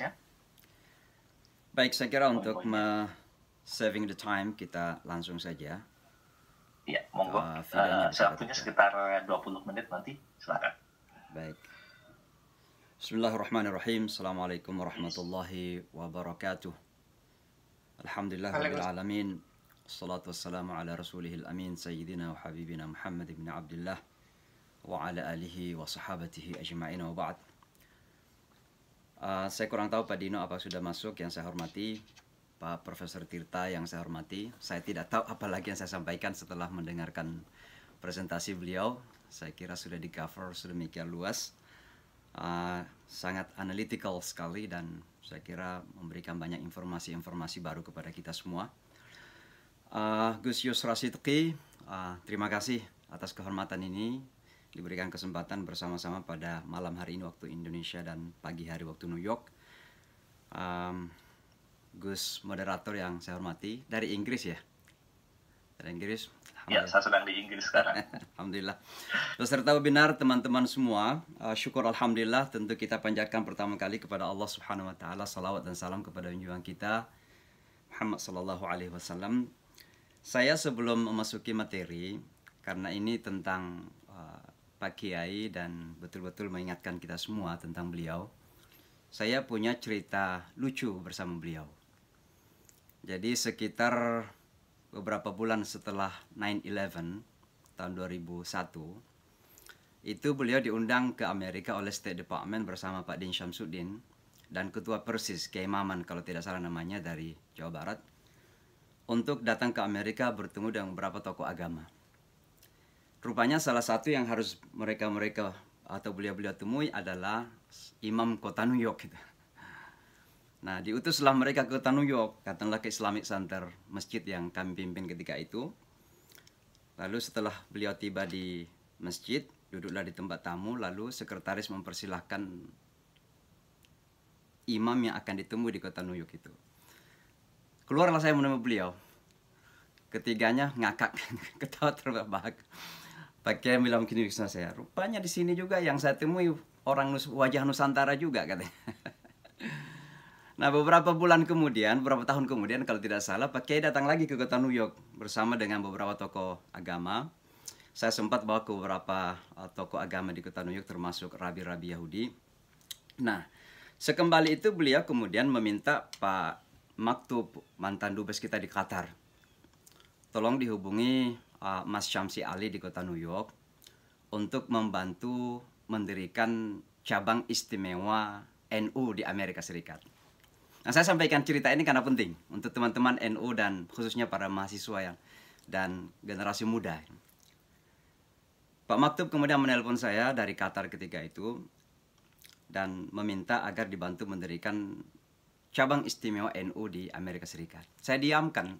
Ya? Baik, saya kira untuk me saving the time kita langsung saja. Iya, monggo. Uh, uh, sekitar 20 eh, menit nanti, silakan. Baik. Bismillahirrahmanirrahim. Assalamualaikum warahmatullahi wabarakatuh. Alhamdulillah rabbil alamin. Assalatu wassalamu ala rasulihil amin sayyidina wa habibina Muhammad ibn Abdullah wa ala alihi wa sahabatihi ajma'in wa ba'd. Uh, saya kurang tahu Pak Dino apa sudah masuk yang saya hormati, Pak Profesor Tirta yang saya hormati. Saya tidak tahu apa lagi yang saya sampaikan setelah mendengarkan presentasi beliau. Saya kira sudah di cover sedemikian luas. Uh, sangat analytical sekali dan saya kira memberikan banyak informasi-informasi baru kepada kita semua. Uh, Gus Yusra uh, terima kasih atas kehormatan ini diberikan kesempatan bersama-sama pada malam hari ini waktu Indonesia dan pagi hari waktu New York. Um, Gus moderator yang saya hormati dari Inggris ya. Dari Inggris. Ya, ya, saya sedang di Inggris sekarang. alhamdulillah. Peserta webinar teman-teman semua, uh, syukur alhamdulillah tentu kita panjatkan pertama kali kepada Allah Subhanahu wa taala salawat dan salam kepada junjungan kita Muhammad sallallahu alaihi wasallam. Saya sebelum memasuki materi karena ini tentang Pak Kiai dan betul-betul mengingatkan kita semua tentang beliau. Saya punya cerita lucu bersama beliau. Jadi sekitar beberapa bulan setelah 9/11 tahun 2001 itu beliau diundang ke Amerika oleh State Department bersama Pak Din Syamsuddin dan ketua Persis Kiai Maman kalau tidak salah namanya dari Jawa Barat untuk datang ke Amerika bertemu dengan beberapa tokoh agama. Rupanya salah satu yang harus mereka-mereka atau beliau-beliau temui adalah imam kota New York. Nah, diutuslah mereka ke kota New York, katakanlah ke Islamic Center, masjid yang kami pimpin ketika itu. Lalu setelah beliau tiba di masjid, duduklah di tempat tamu, lalu sekretaris mempersilahkan imam yang akan ditemui di kota New York itu. Keluarlah saya menemui beliau. Ketiganya ngakak, ketawa terbahak. Pakai bilang begini ke saya, rupanya di sini juga yang saya temui orang nus wajah Nusantara juga katanya. nah beberapa bulan kemudian, beberapa tahun kemudian kalau tidak salah, Pak Kiai datang lagi ke kota New York bersama dengan beberapa tokoh agama. Saya sempat bawa ke beberapa eh, tokoh agama di kota New York termasuk rabi-rabi Yahudi. Nah, sekembali itu beliau kemudian meminta Pak Maktub mantan dubes kita di Qatar. Tolong dihubungi uh, Mas Syamsi Ali di kota New York untuk membantu mendirikan cabang istimewa NU di Amerika Serikat. Nah, saya sampaikan cerita ini karena penting untuk teman-teman NU dan khususnya para mahasiswa yang dan generasi muda. Pak Maktub kemudian menelpon saya dari Qatar ketika itu dan meminta agar dibantu mendirikan cabang istimewa NU di Amerika Serikat. Saya diamkan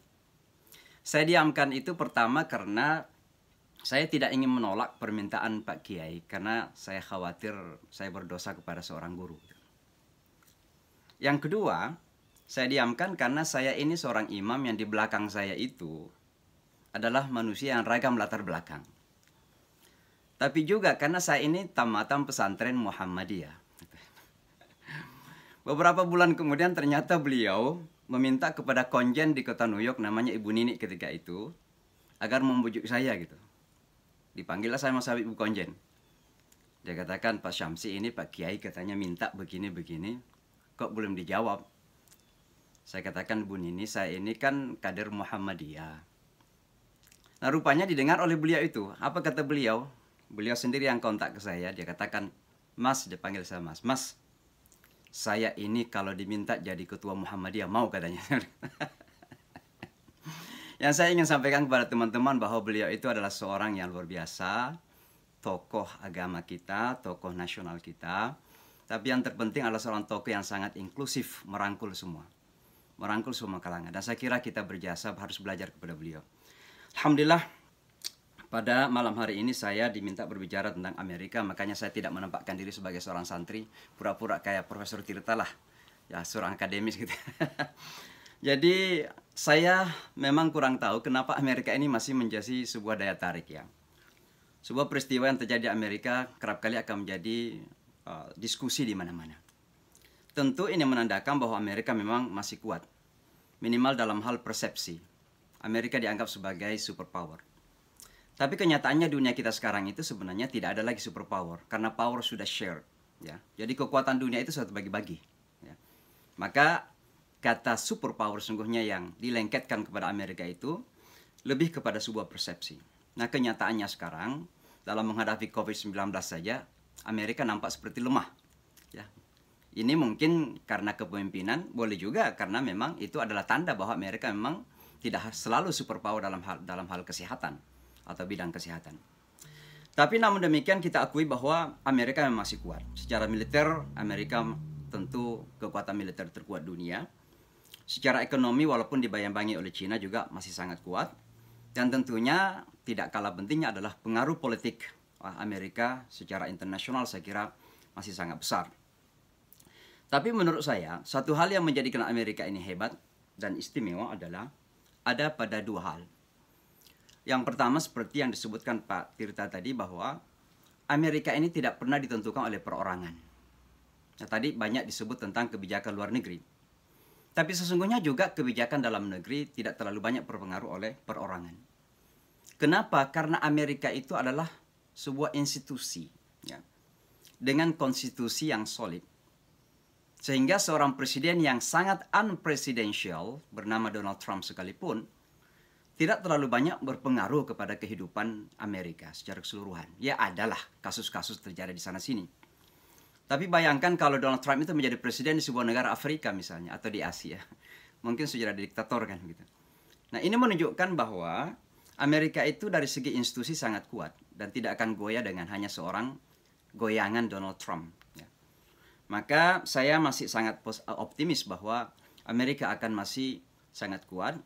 saya diamkan itu pertama karena saya tidak ingin menolak permintaan Pak Kiai karena saya khawatir saya berdosa kepada seorang guru. Yang kedua, saya diamkan karena saya ini seorang imam yang di belakang saya itu adalah manusia yang ragam latar belakang. Tapi juga karena saya ini tamatan pesantren Muhammadiyah. Beberapa bulan kemudian ternyata beliau meminta kepada konjen di kota New York namanya Ibu Nini ketika itu agar membujuk saya gitu. Dipanggillah saya sama Ibu Konjen. Dia katakan Pak Syamsi ini Pak Kiai katanya minta begini-begini kok belum dijawab. Saya katakan Ibu Nini saya ini kan kader Muhammadiyah. Nah rupanya didengar oleh beliau itu. Apa kata beliau? Beliau sendiri yang kontak ke saya. Dia katakan Mas, dia panggil saya Mas. Mas, saya ini kalau diminta jadi ketua Muhammadiyah mau katanya. yang saya ingin sampaikan kepada teman-teman bahwa beliau itu adalah seorang yang luar biasa, tokoh agama kita, tokoh nasional kita. Tapi yang terpenting adalah seorang tokoh yang sangat inklusif, merangkul semua. Merangkul semua kalangan. Dan saya kira kita berjasa harus belajar kepada beliau. Alhamdulillah, pada malam hari ini saya diminta berbicara tentang Amerika, makanya saya tidak menampakkan diri sebagai seorang santri, pura-pura kayak Profesor Tirta lah, ya seorang akademis gitu. Jadi saya memang kurang tahu kenapa Amerika ini masih menjadi sebuah daya tarik ya. Sebuah peristiwa yang terjadi di Amerika kerap kali akan menjadi uh, diskusi di mana-mana. Tentu ini menandakan bahwa Amerika memang masih kuat, minimal dalam hal persepsi. Amerika dianggap sebagai superpower. Tapi kenyataannya dunia kita sekarang itu sebenarnya tidak ada lagi superpower karena power sudah share, Ya. Jadi kekuatan dunia itu sudah bagi-bagi. Ya. Maka kata superpower sungguhnya yang dilengketkan kepada Amerika itu lebih kepada sebuah persepsi. Nah kenyataannya sekarang dalam menghadapi COVID-19 saja Amerika nampak seperti lemah. Ya. Ini mungkin karena kepemimpinan, boleh juga karena memang itu adalah tanda bahwa Amerika memang tidak selalu superpower dalam hal dalam hal kesehatan atau bidang kesehatan. Tapi namun demikian kita akui bahwa Amerika memang masih kuat. Secara militer, Amerika tentu kekuatan militer terkuat dunia. Secara ekonomi, walaupun dibayang-bayangi oleh China juga masih sangat kuat. Dan tentunya tidak kalah pentingnya adalah pengaruh politik ah, Amerika secara internasional saya kira masih sangat besar. Tapi menurut saya, satu hal yang menjadikan Amerika ini hebat dan istimewa adalah ada pada dua hal. Yang pertama seperti yang disebutkan Pak Tirta tadi bahwa Amerika ini tidak pernah ditentukan oleh perorangan. Nah, tadi banyak disebut tentang kebijakan luar negeri. Tapi sesungguhnya juga kebijakan dalam negeri tidak terlalu banyak berpengaruh oleh perorangan. Kenapa? Karena Amerika itu adalah sebuah institusi ya, dengan konstitusi yang solid. Sehingga seorang presiden yang sangat unpresidential bernama Donald Trump sekalipun tidak terlalu banyak berpengaruh kepada kehidupan Amerika secara keseluruhan. Ya adalah kasus-kasus terjadi di sana sini. Tapi bayangkan kalau Donald Trump itu menjadi presiden di sebuah negara Afrika misalnya atau di Asia. Mungkin sudah diktator kan gitu. Nah, ini menunjukkan bahwa Amerika itu dari segi institusi sangat kuat dan tidak akan goyah dengan hanya seorang goyangan Donald Trump. Ya. Maka saya masih sangat optimis bahwa Amerika akan masih sangat kuat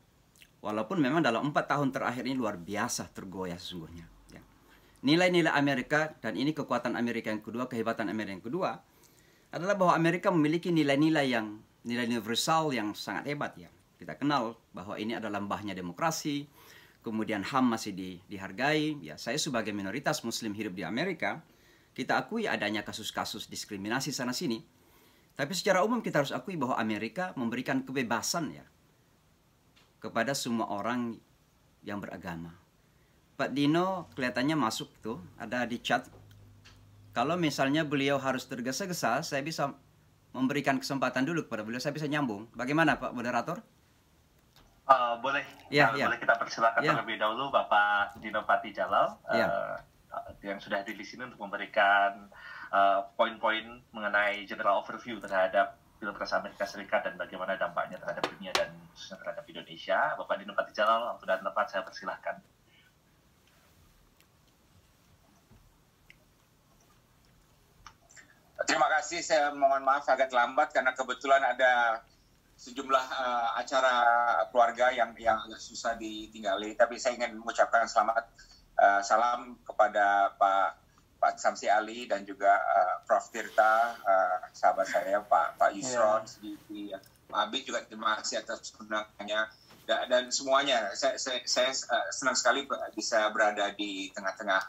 Walaupun memang dalam empat tahun terakhir ini luar biasa tergoyah sesungguhnya. Ya. Nilai-nilai Amerika dan ini kekuatan Amerika yang kedua, kehebatan Amerika yang kedua adalah bahwa Amerika memiliki nilai-nilai yang nilai universal yang sangat hebat ya. Kita kenal bahwa ini adalah lembahnya demokrasi, kemudian HAM masih di, dihargai. Ya, saya sebagai minoritas muslim hidup di Amerika, kita akui adanya kasus-kasus diskriminasi sana sini. Tapi secara umum kita harus akui bahwa Amerika memberikan kebebasan ya kepada semua orang yang beragama. Pak Dino kelihatannya masuk tuh, ada di chat. Kalau misalnya beliau harus tergesa-gesa, saya bisa memberikan kesempatan dulu kepada beliau, saya bisa nyambung. Bagaimana Pak Moderator? Uh, boleh, ya, uh, ya. boleh kita persilakan ya. terlebih dahulu Bapak Dino Pati Jalal ya. Uh, yang sudah hadir di sini untuk memberikan uh, poin-poin uh, poin -poin mengenai general overview terhadap Pilpres Amerika Serikat dan bagaimana dampaknya terhadap dunia dan khususnya terhadap Indonesia. Bapak Dino Pati waktu dan tempat saya persilahkan. Terima kasih, saya mohon maaf agak terlambat karena kebetulan ada sejumlah uh, acara keluarga yang yang agak susah ditinggali. Tapi saya ingin mengucapkan selamat uh, salam kepada Pak Pak Samsi Ali dan juga uh, Prof Tirta, uh, sahabat saya Pak Pak Yusron, yeah. Sediki, ya. Pak Abi juga terima kasih atas undangannya dan, dan semuanya. Saya, saya, saya uh, senang sekali bisa berada di tengah-tengah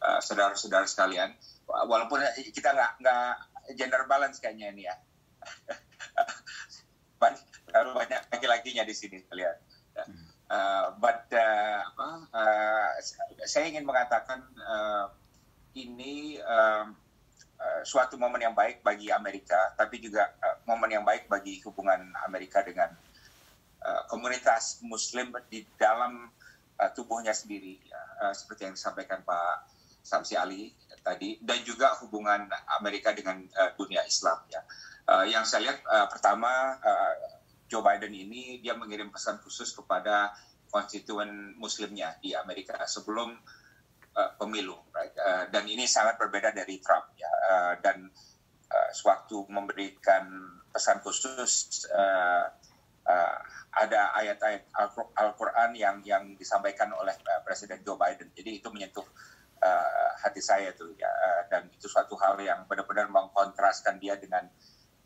uh, saudara-saudara sekalian. Walaupun kita nggak nggak gender balance kayaknya ini ya. banyak, banyak laki-lakinya di sini kalian. Uh, hmm. but uh, uh, saya ingin mengatakan ini uh, uh, suatu momen yang baik bagi Amerika, tapi juga uh, momen yang baik bagi hubungan Amerika dengan uh, komunitas Muslim di dalam uh, tubuhnya sendiri, uh, seperti yang disampaikan Pak Samsi Ali tadi, dan juga hubungan Amerika dengan uh, dunia Islam. Ya, uh, yang saya lihat uh, pertama. Uh, Joe Biden ini dia mengirim pesan khusus kepada konstituen Muslimnya di Amerika sebelum Eh, pemilu right? uh, dan ini sangat berbeda dari Trump ya uh, dan uh, sewaktu memberikan pesan khusus uh, uh, ada ayat-ayat Al-Qur'an yang yang disampaikan oleh Presiden Joe Biden jadi itu menyentuh uh, hati saya tuh ya uh, dan itu suatu hal yang benar-benar mengkontraskan dia dengan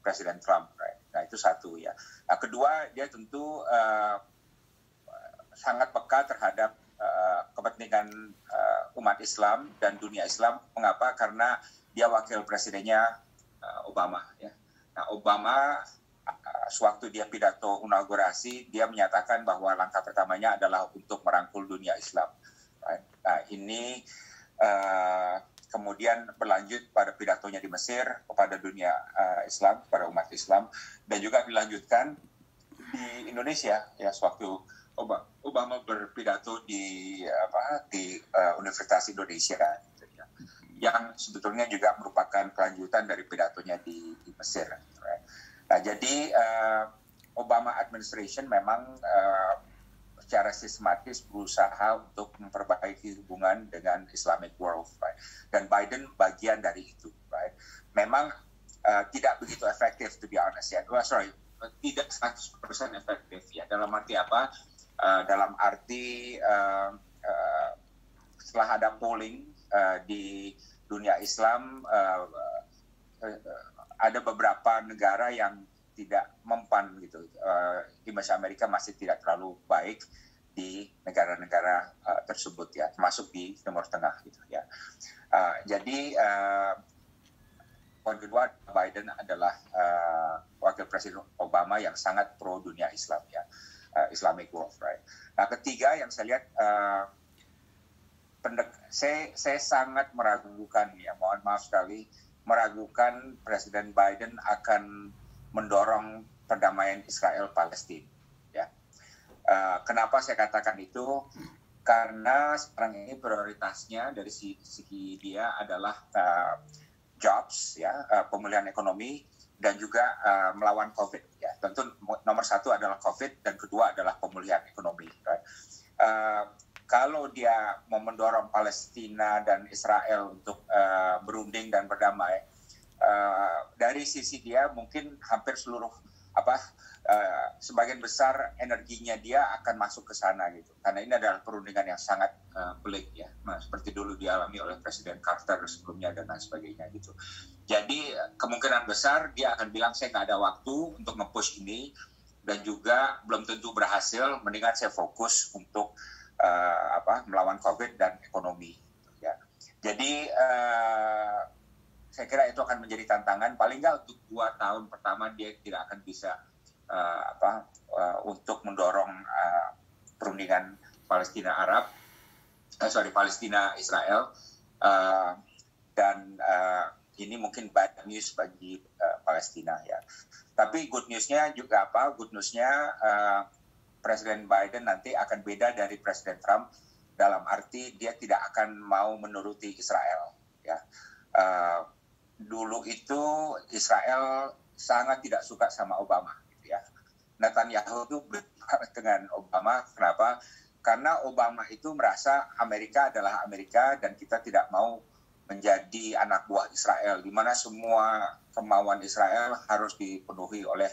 Presiden Trump right? nah itu satu ya nah, kedua dia tentu uh, sangat peka terhadap Eh, kepentingan uh, umat Islam dan dunia Islam. Mengapa? Karena dia wakil presidennya uh, Obama. Ya. Nah, Obama uh, sewaktu dia pidato inaugurasi, dia menyatakan bahwa langkah pertamanya adalah untuk merangkul dunia Islam. Nah, ini uh, kemudian berlanjut pada pidatonya di Mesir kepada dunia uh, Islam, kepada umat Islam, dan juga dilanjutkan di Indonesia ya sewaktu Obama, berpidato di apa di uh, Universitas Indonesia kan, gitu ya. yang sebetulnya juga merupakan kelanjutan dari pidatonya di, di Mesir. Gitu ya. Nah jadi uh, Obama administration memang uh, secara sistematis berusaha untuk memperbaiki hubungan dengan Islamic world, right? dan Biden bagian dari itu, right? Memang uh, tidak begitu efektif, to be honest ya. Oh, sorry, tidak 100% efektif ya. Dalam arti apa? Eh, dalam arti uh, uh, setelah ada polling uh, di dunia Islam uh, uh, ada beberapa negara yang tidak mempan gitu uh, image Amerika masih tidak terlalu baik di negara-negara uh, tersebut ya termasuk di Timur Tengah gitu ya uh, jadi uh, poin Biden adalah uh, wakil presiden Obama yang sangat pro dunia Islam ya uh, Islamic world, right? Nah, ketiga yang saya lihat uh, pendek, saya saya sangat meragukan ya, mohon maaf sekali meragukan Presiden Biden akan mendorong perdamaian Israel Palestina. Ya, uh, kenapa saya katakan itu? Karena sekarang ini prioritasnya dari segi, dia adalah uh, jobs, ya, uh, pemulihan ekonomi, dan juga uh, melawan COVID. Ya, tentu nomor satu adalah COVID dan kedua adalah pemulihan ekonomi. Uh, kalau dia mau mendorong Palestina dan Israel untuk uh, berunding dan berdamai, uh, dari sisi dia mungkin hampir seluruh apa uh, sebagian besar energinya dia akan masuk ke sana gitu. Karena ini adalah perundingan yang sangat uh, pelik ya, nah, seperti dulu dialami oleh Presiden Carter sebelumnya dan lain sebagainya gitu. Jadi eh, kemungkinan besar dia akan bilang saya nggak ada waktu untuk nge-push ini dan juga belum tentu berhasil. Mendingan saya fokus untuk uh, apa melawan COVID dan ekonomi. Gitu, ya. Jadi uh, saya kira itu akan menjadi tantangan paling nggak untuk dua tahun pertama dia tidak akan bisa uh, apa uh, untuk mendorong uh, perundingan Palestina Arab uh, sorry Palestina Israel uh, dan uh, ini mungkin bad news bagi uh, Palestina ya tapi good newsnya juga apa good newsnya uh, Presiden Biden nanti akan beda dari Presiden Trump dalam arti dia tidak akan mau menuruti Israel ya uh, dulu itu Israel sangat tidak suka sama Obama Netanyahu itu dengan Obama. Kenapa? Karena Obama itu merasa Amerika adalah Amerika dan kita tidak mau menjadi anak buah Israel, di mana semua kemauan Israel harus dipenuhi oleh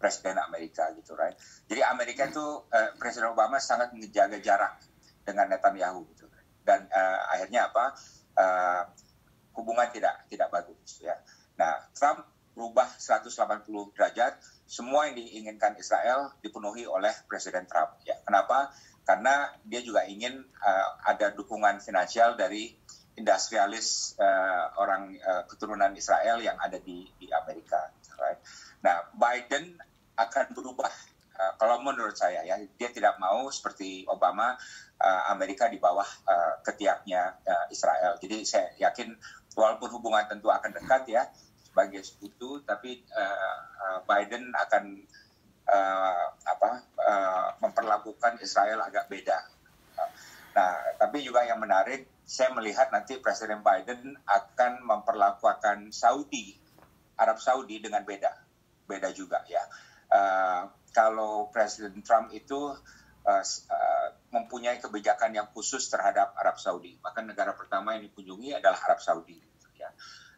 Presiden Amerika gitu, right? Jadi Amerika itu eh, Presiden Obama sangat menjaga jarak dengan Netanyahu gitu, dan eh, akhirnya apa? Eh, hubungan tidak tidak bagus ya. Nah Trump berubah 180 derajat semua yang diinginkan Israel dipenuhi oleh Presiden Trump. Ya, kenapa? Karena dia juga ingin uh, ada dukungan finansial dari industrialis uh, orang uh, keturunan Israel yang ada di, di Amerika. Right? Nah, Biden akan berubah. kalau menurut saya ya, dia tidak mau seperti Obama Amerika di bawah ketiaknya Israel. Jadi saya yakin walaupun hubungan tentu akan dekat ya, sebagai sekutu, tapi uh, Biden akan uh, apa, uh, memperlakukan Israel agak beda. nah, tapi juga yang menarik, saya melihat nanti Presiden Biden akan memperlakukan Saudi, Arab Saudi dengan beda, beda juga ya. Uh, kalau Presiden Trump itu uh, uh, mempunyai kebijakan yang khusus terhadap Arab Saudi, maka negara pertama yang dikunjungi adalah Arab Saudi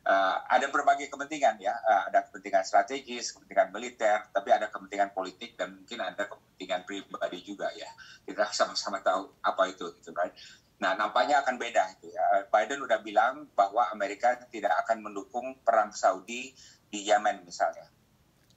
uh, ada berbagai kepentingan ya, uh, ada kepentingan strategis, kepentingan militer, tapi ada kepentingan politik dan mungkin ada kepentingan pribadi juga ya. Kita sama-sama tahu apa itu gitu right. Nah, nampaknya akan beda itu ya. Eh, Biden udah bilang bahwa Amerika tidak akan mendukung perang Saudi di Yaman misalnya.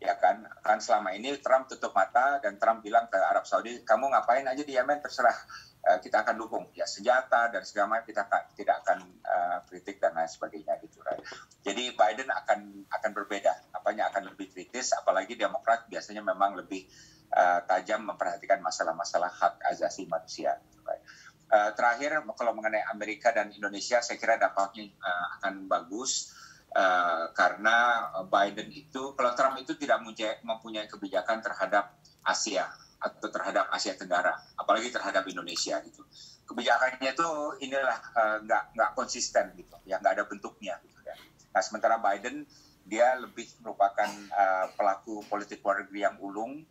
Ya kan? Kan selama ini Trump tutup mata dan Trump bilang ke Arab Saudi, "Kamu ngapain aja di Yaman terserah Eh, kita akan dukung ya senjata dan segala macam kita tidak akan uh, kritik dan lain sebagainya gitu right? jadi Biden akan akan berbeda apanya akan lebih kritis apalagi Demokrat biasanya memang lebih uh, tajam memperhatikan masalah-masalah hak asasi manusia gitu, right? Uh, terakhir kalau mengenai Amerika dan Indonesia saya kira dampaknya uh, akan bagus uh, karena Biden itu kalau Trump itu tidak mempunyai kebijakan terhadap Asia atau terhadap Asia Tenggara, apalagi terhadap Indonesia gitu. Kebijakannya itu inilah eh, nggak uh, nggak konsisten gitu, ya nggak ada bentuknya gitu ya. Nah sementara Biden dia lebih merupakan uh, pelaku politik luar negeri yang ulung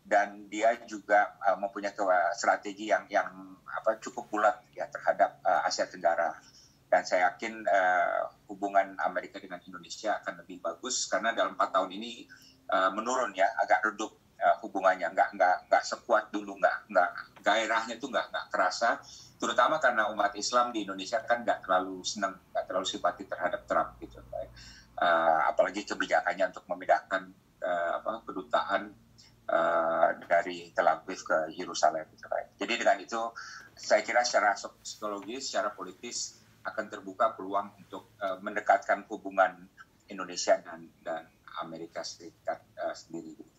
dan dia juga uh, mempunyai strategi yang yang apa cukup bulat ya terhadap uh, Asia Tenggara dan saya yakin uh, hubungan Amerika dengan Indonesia akan lebih bagus karena dalam empat tahun ini uh, menurun ya agak redup uh, hubungannya nggak nggak nggak sekuat dulu nggak nggak gairahnya itu nggak nggak kerasa terutama karena umat Islam di Indonesia kan nggak terlalu senang nggak terlalu simpati terhadap Trump gitu uh, apalagi kebijakannya untuk memindahkan uh, apa kedutaan uh, dari Tel Aviv ke Yerusalem gitu jadi dengan itu saya kira secara psikologis secara politis akan terbuka peluang untuk uh, mendekatkan hubungan Indonesia dan dan Amerika Serikat uh, sendiri gitu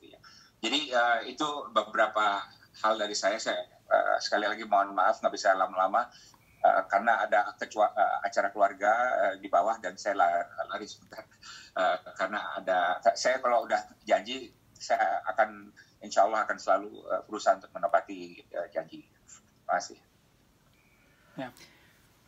jadi uh, itu beberapa hal dari saya saya uh, sekali lagi mohon maaf nggak bisa lama-lama uh, karena ada kecua, uh, acara keluarga uh, di bawah dan saya lari, lari sebentar uh, karena ada saya kalau udah janji saya akan insya Allah akan selalu uh, berusaha untuk menepati uh, janji terima kasih ya.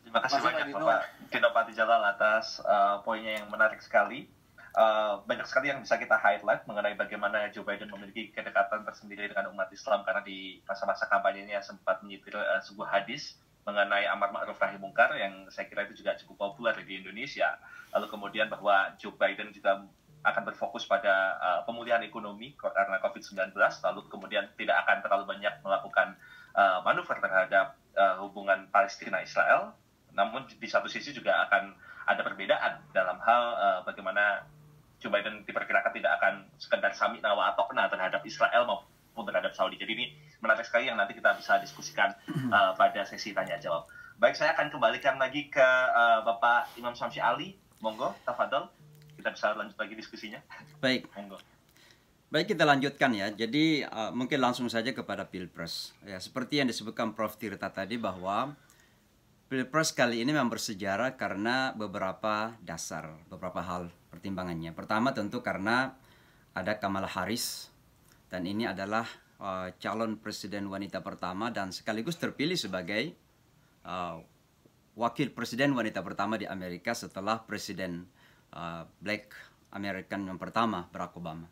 terima kasih Masih banyak Bapak Tinopati Jalal atas uh, poinnya yang menarik sekali Eh, banyak sekali yang bisa kita highlight mengenai bagaimana Joe Biden memiliki kedekatan tersendiri dengan umat Islam karena di masa-masa kampanyenya sempat menyitir uh, eh, sebuah hadis mengenai amar ma'ruf nahi mungkar yang saya kira itu juga cukup populer di Indonesia. Lalu kemudian bahwa Joe Biden juga akan berfokus pada uh, pemulihan ekonomi karena COVID-19, lalu kemudian tidak akan terlalu banyak melakukan uh, manuver terhadap uh, hubungan Palestina-Israel. Namun di satu sisi juga akan ada perbedaan dalam hal uh, bagaimana Joe Biden diperkirakan tidak akan sekedar samit nawa kena terhadap Israel maupun terhadap Saudi. Jadi ini menarik sekali yang nanti kita bisa diskusikan hmm. uh, pada sesi tanya jawab. Baik, saya akan kembalikan lagi ke uh, Bapak Imam Samsi Ali. Monggo, Tafadol. Kita bisa lanjut lagi diskusinya. Baik. Monggo. Baik, kita lanjutkan ya. Jadi uh, mungkin langsung saja kepada Pilpres. Ya, seperti yang disebutkan Prof Tirta tadi bahwa Pilpres kali ini memang bersejarah karena beberapa dasar, beberapa hal pertimbangannya. Pertama tentu karena ada Kamala Harris dan ini adalah uh, calon presiden wanita pertama dan sekaligus terpilih sebagai uh, wakil presiden wanita pertama di Amerika setelah presiden uh, Black American yang pertama Barack Obama.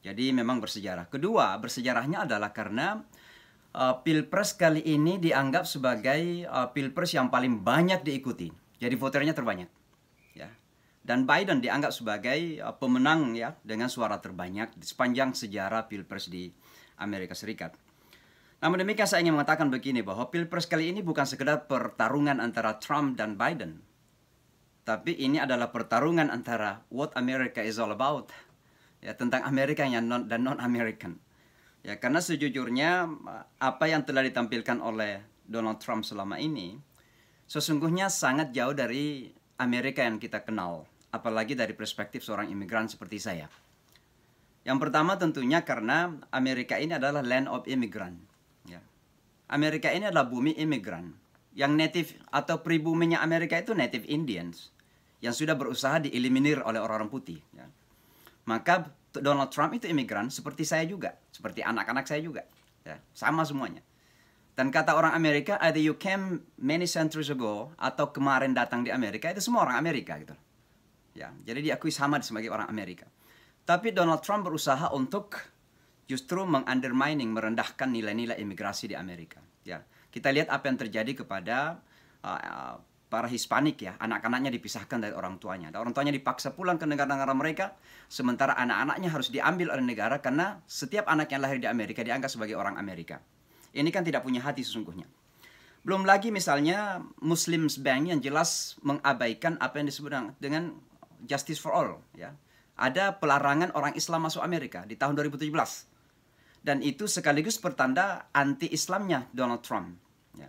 Jadi memang bersejarah. Kedua, bersejarahnya adalah karena uh, pilpres kali ini dianggap sebagai uh, pilpres yang paling banyak diikuti. Jadi voternya terbanyak dan Biden dianggap sebagai uh, pemenang ya dengan suara terbanyak di sepanjang sejarah Pilpres di Amerika Serikat. Namun demikian saya ingin mengatakan begini bahwa Pilpres kali ini bukan sekedar pertarungan antara Trump dan Biden. Tapi ini adalah pertarungan antara what America is all about. Ya tentang Amerika yang non dan non American. Ya karena sejujurnya uh, apa yang telah ditampilkan oleh Donald Trump selama ini sesungguhnya sangat jauh dari Amerika yang kita kenal apalagi dari perspektif seorang imigran seperti saya. Yang pertama tentunya karena Amerika ini adalah land of immigrant. Ya. Amerika ini adalah bumi imigran. Yang native atau pribuminya Amerika itu native Indians yang sudah berusaha dieliminir oleh orang-orang putih. Ya. Maka Donald Trump itu imigran seperti saya juga, seperti anak-anak saya juga, ya. sama semuanya. Dan kata orang Amerika, either you came many centuries ago atau kemarin datang di Amerika itu semua orang Amerika gitu ya. Jadi diakui sama sebagai orang Amerika. Tapi Donald Trump berusaha untuk justru mengundermining, merendahkan nilai-nilai imigrasi di Amerika, ya. Kita lihat apa yang terjadi kepada uh, uh, para Hispanik ya, anak-anaknya dipisahkan dari orang tuanya. Dan orang tuanya dipaksa pulang ke negara-negara mereka, sementara anak-anaknya harus diambil oleh negara karena setiap anak yang lahir di Amerika dianggap sebagai orang Amerika. Ini kan tidak punya hati sesungguhnya. Belum lagi misalnya Muslims Bank yang jelas mengabaikan apa yang disebut dengan Justice for All ya. Ada pelarangan orang Islam masuk Amerika di tahun 2017. Dan itu sekaligus pertanda anti-Islamnya Donald Trump ya.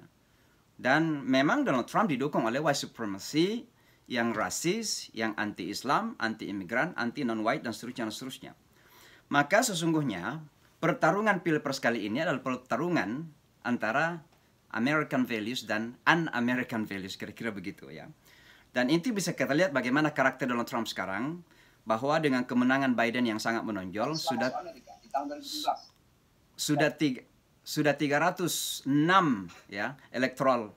Dan memang Donald Trump didukung oleh white supremacy yang rasis, yang anti-Islam, anti-imigran, anti-non-white dan seterusnya dan seterusnya. Maka sesungguhnya pertarungan Pilpres kali ini adalah pertarungan antara American values dan un-American values kira-kira begitu ya. Dan inti bisa kita lihat bagaimana karakter Donald Trump sekarang bahwa dengan kemenangan Biden yang sangat menonjol sudah sudah tiga sudah 306 ya elektoral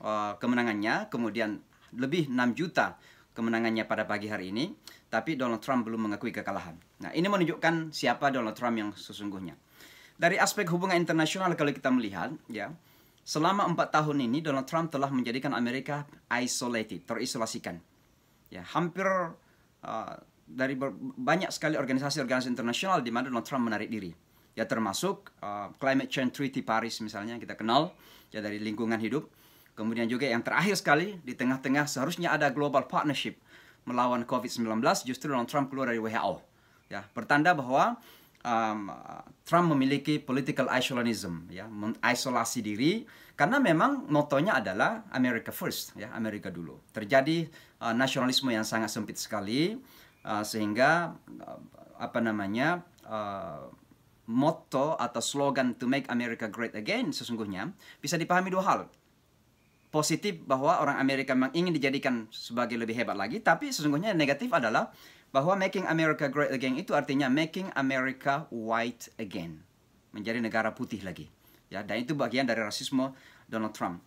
uh, kemenangannya kemudian lebih 6 juta kemenangannya pada pagi hari ini tapi Donald Trump belum mengakui kekalahan. Nah, ini menunjukkan siapa Donald Trump yang sesungguhnya. Dari aspek hubungan internasional kalau kita melihat ya Selama empat tahun ini Donald Trump telah menjadikan Amerika isolated, terisolasikan. Ya, hampir uh, dari banyak sekali organisasi-organisasi internasional di mana Donald Trump menarik diri. Ya termasuk uh, Climate Change Treaty Paris misalnya kita kenal ya dari lingkungan hidup. Kemudian juga yang terakhir sekali di tengah-tengah seharusnya ada global partnership melawan COVID-19 justru Donald Trump keluar dari WHO. Ya, bertanda bahwa um, Trump memiliki political isolationism ya mengisolasi diri karena memang motonya adalah America first ya Amerika dulu terjadi uh, nasionalisme yang sangat sempit sekali uh, sehingga uh, apa namanya uh, motto atau slogan to make America great again sesungguhnya bisa dipahami dua hal positif bahwa orang Amerika memang ingin dijadikan sebagai lebih hebat lagi tapi sesungguhnya negatif adalah bahwa making America great again itu artinya making America white again, menjadi negara putih lagi. Ya, dan itu bagian dari rasisme Donald Trump.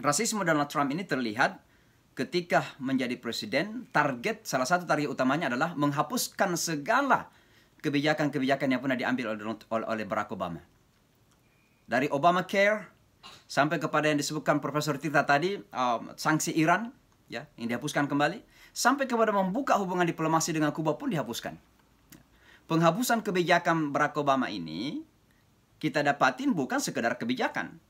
Rasisme Donald Trump ini terlihat ketika menjadi presiden, target salah satu target utamanya adalah menghapuskan segala kebijakan-kebijakan yang pernah diambil oleh, Barack Obama. Dari Obamacare sampai kepada yang disebutkan Profesor Tita tadi, um, sanksi Iran ya, yang dihapuskan kembali sampai kepada membuka hubungan diplomasi dengan Kuba pun dihapuskan. Penghapusan kebijakan Barack Obama ini kita dapatin bukan sekedar kebijakan,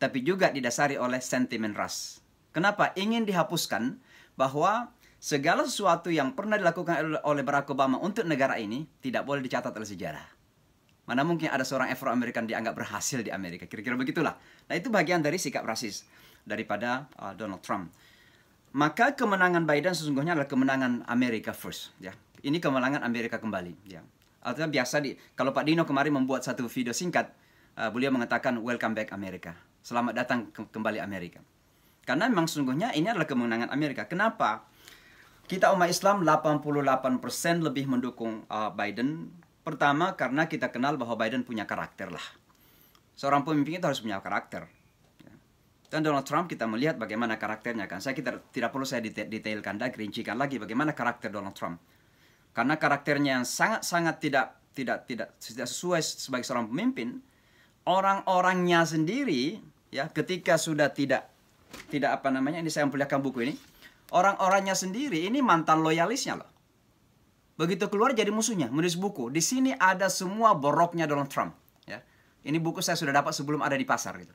tapi juga didasari oleh sentimen ras. Kenapa ingin dihapuskan bahwa segala sesuatu yang pernah dilakukan oleh Barack Obama untuk negara ini tidak boleh dicatat oleh sejarah. Mana mungkin ada seorang afro American dianggap berhasil di Amerika. Kira-kira begitulah. Nah itu bagian dari sikap rasis daripada uh, Donald Trump maka kemenangan Biden sesungguhnya adalah kemenangan Amerika first ya ini kemenangan Amerika kembali ya artinya biasa di kalau Pak Dino kemarin membuat satu video singkat uh, beliau mengatakan welcome back Amerika selamat datang ke kembali Amerika karena memang sesungguhnya ini adalah kemenangan Amerika kenapa kita umat Islam 88% lebih mendukung uh, Biden pertama karena kita kenal bahwa Biden punya karakter lah seorang pemimpin itu harus punya karakter dan Donald Trump kita melihat bagaimana karakternya kan. Saya kita tidak perlu saya detailkan lagi, rincikan lagi bagaimana karakter Donald Trump. Karena karakternya yang sangat-sangat tidak tidak tidak tidak sesuai sebagai seorang pemimpin, orang-orangnya sendiri ya ketika sudah tidak tidak apa namanya ini saya memperlihatkan buku ini, orang-orangnya sendiri ini mantan loyalisnya loh. Begitu keluar jadi musuhnya, menulis buku. Di sini ada semua boroknya Donald Trump. Ya. Ini buku saya sudah dapat sebelum ada di pasar gitu.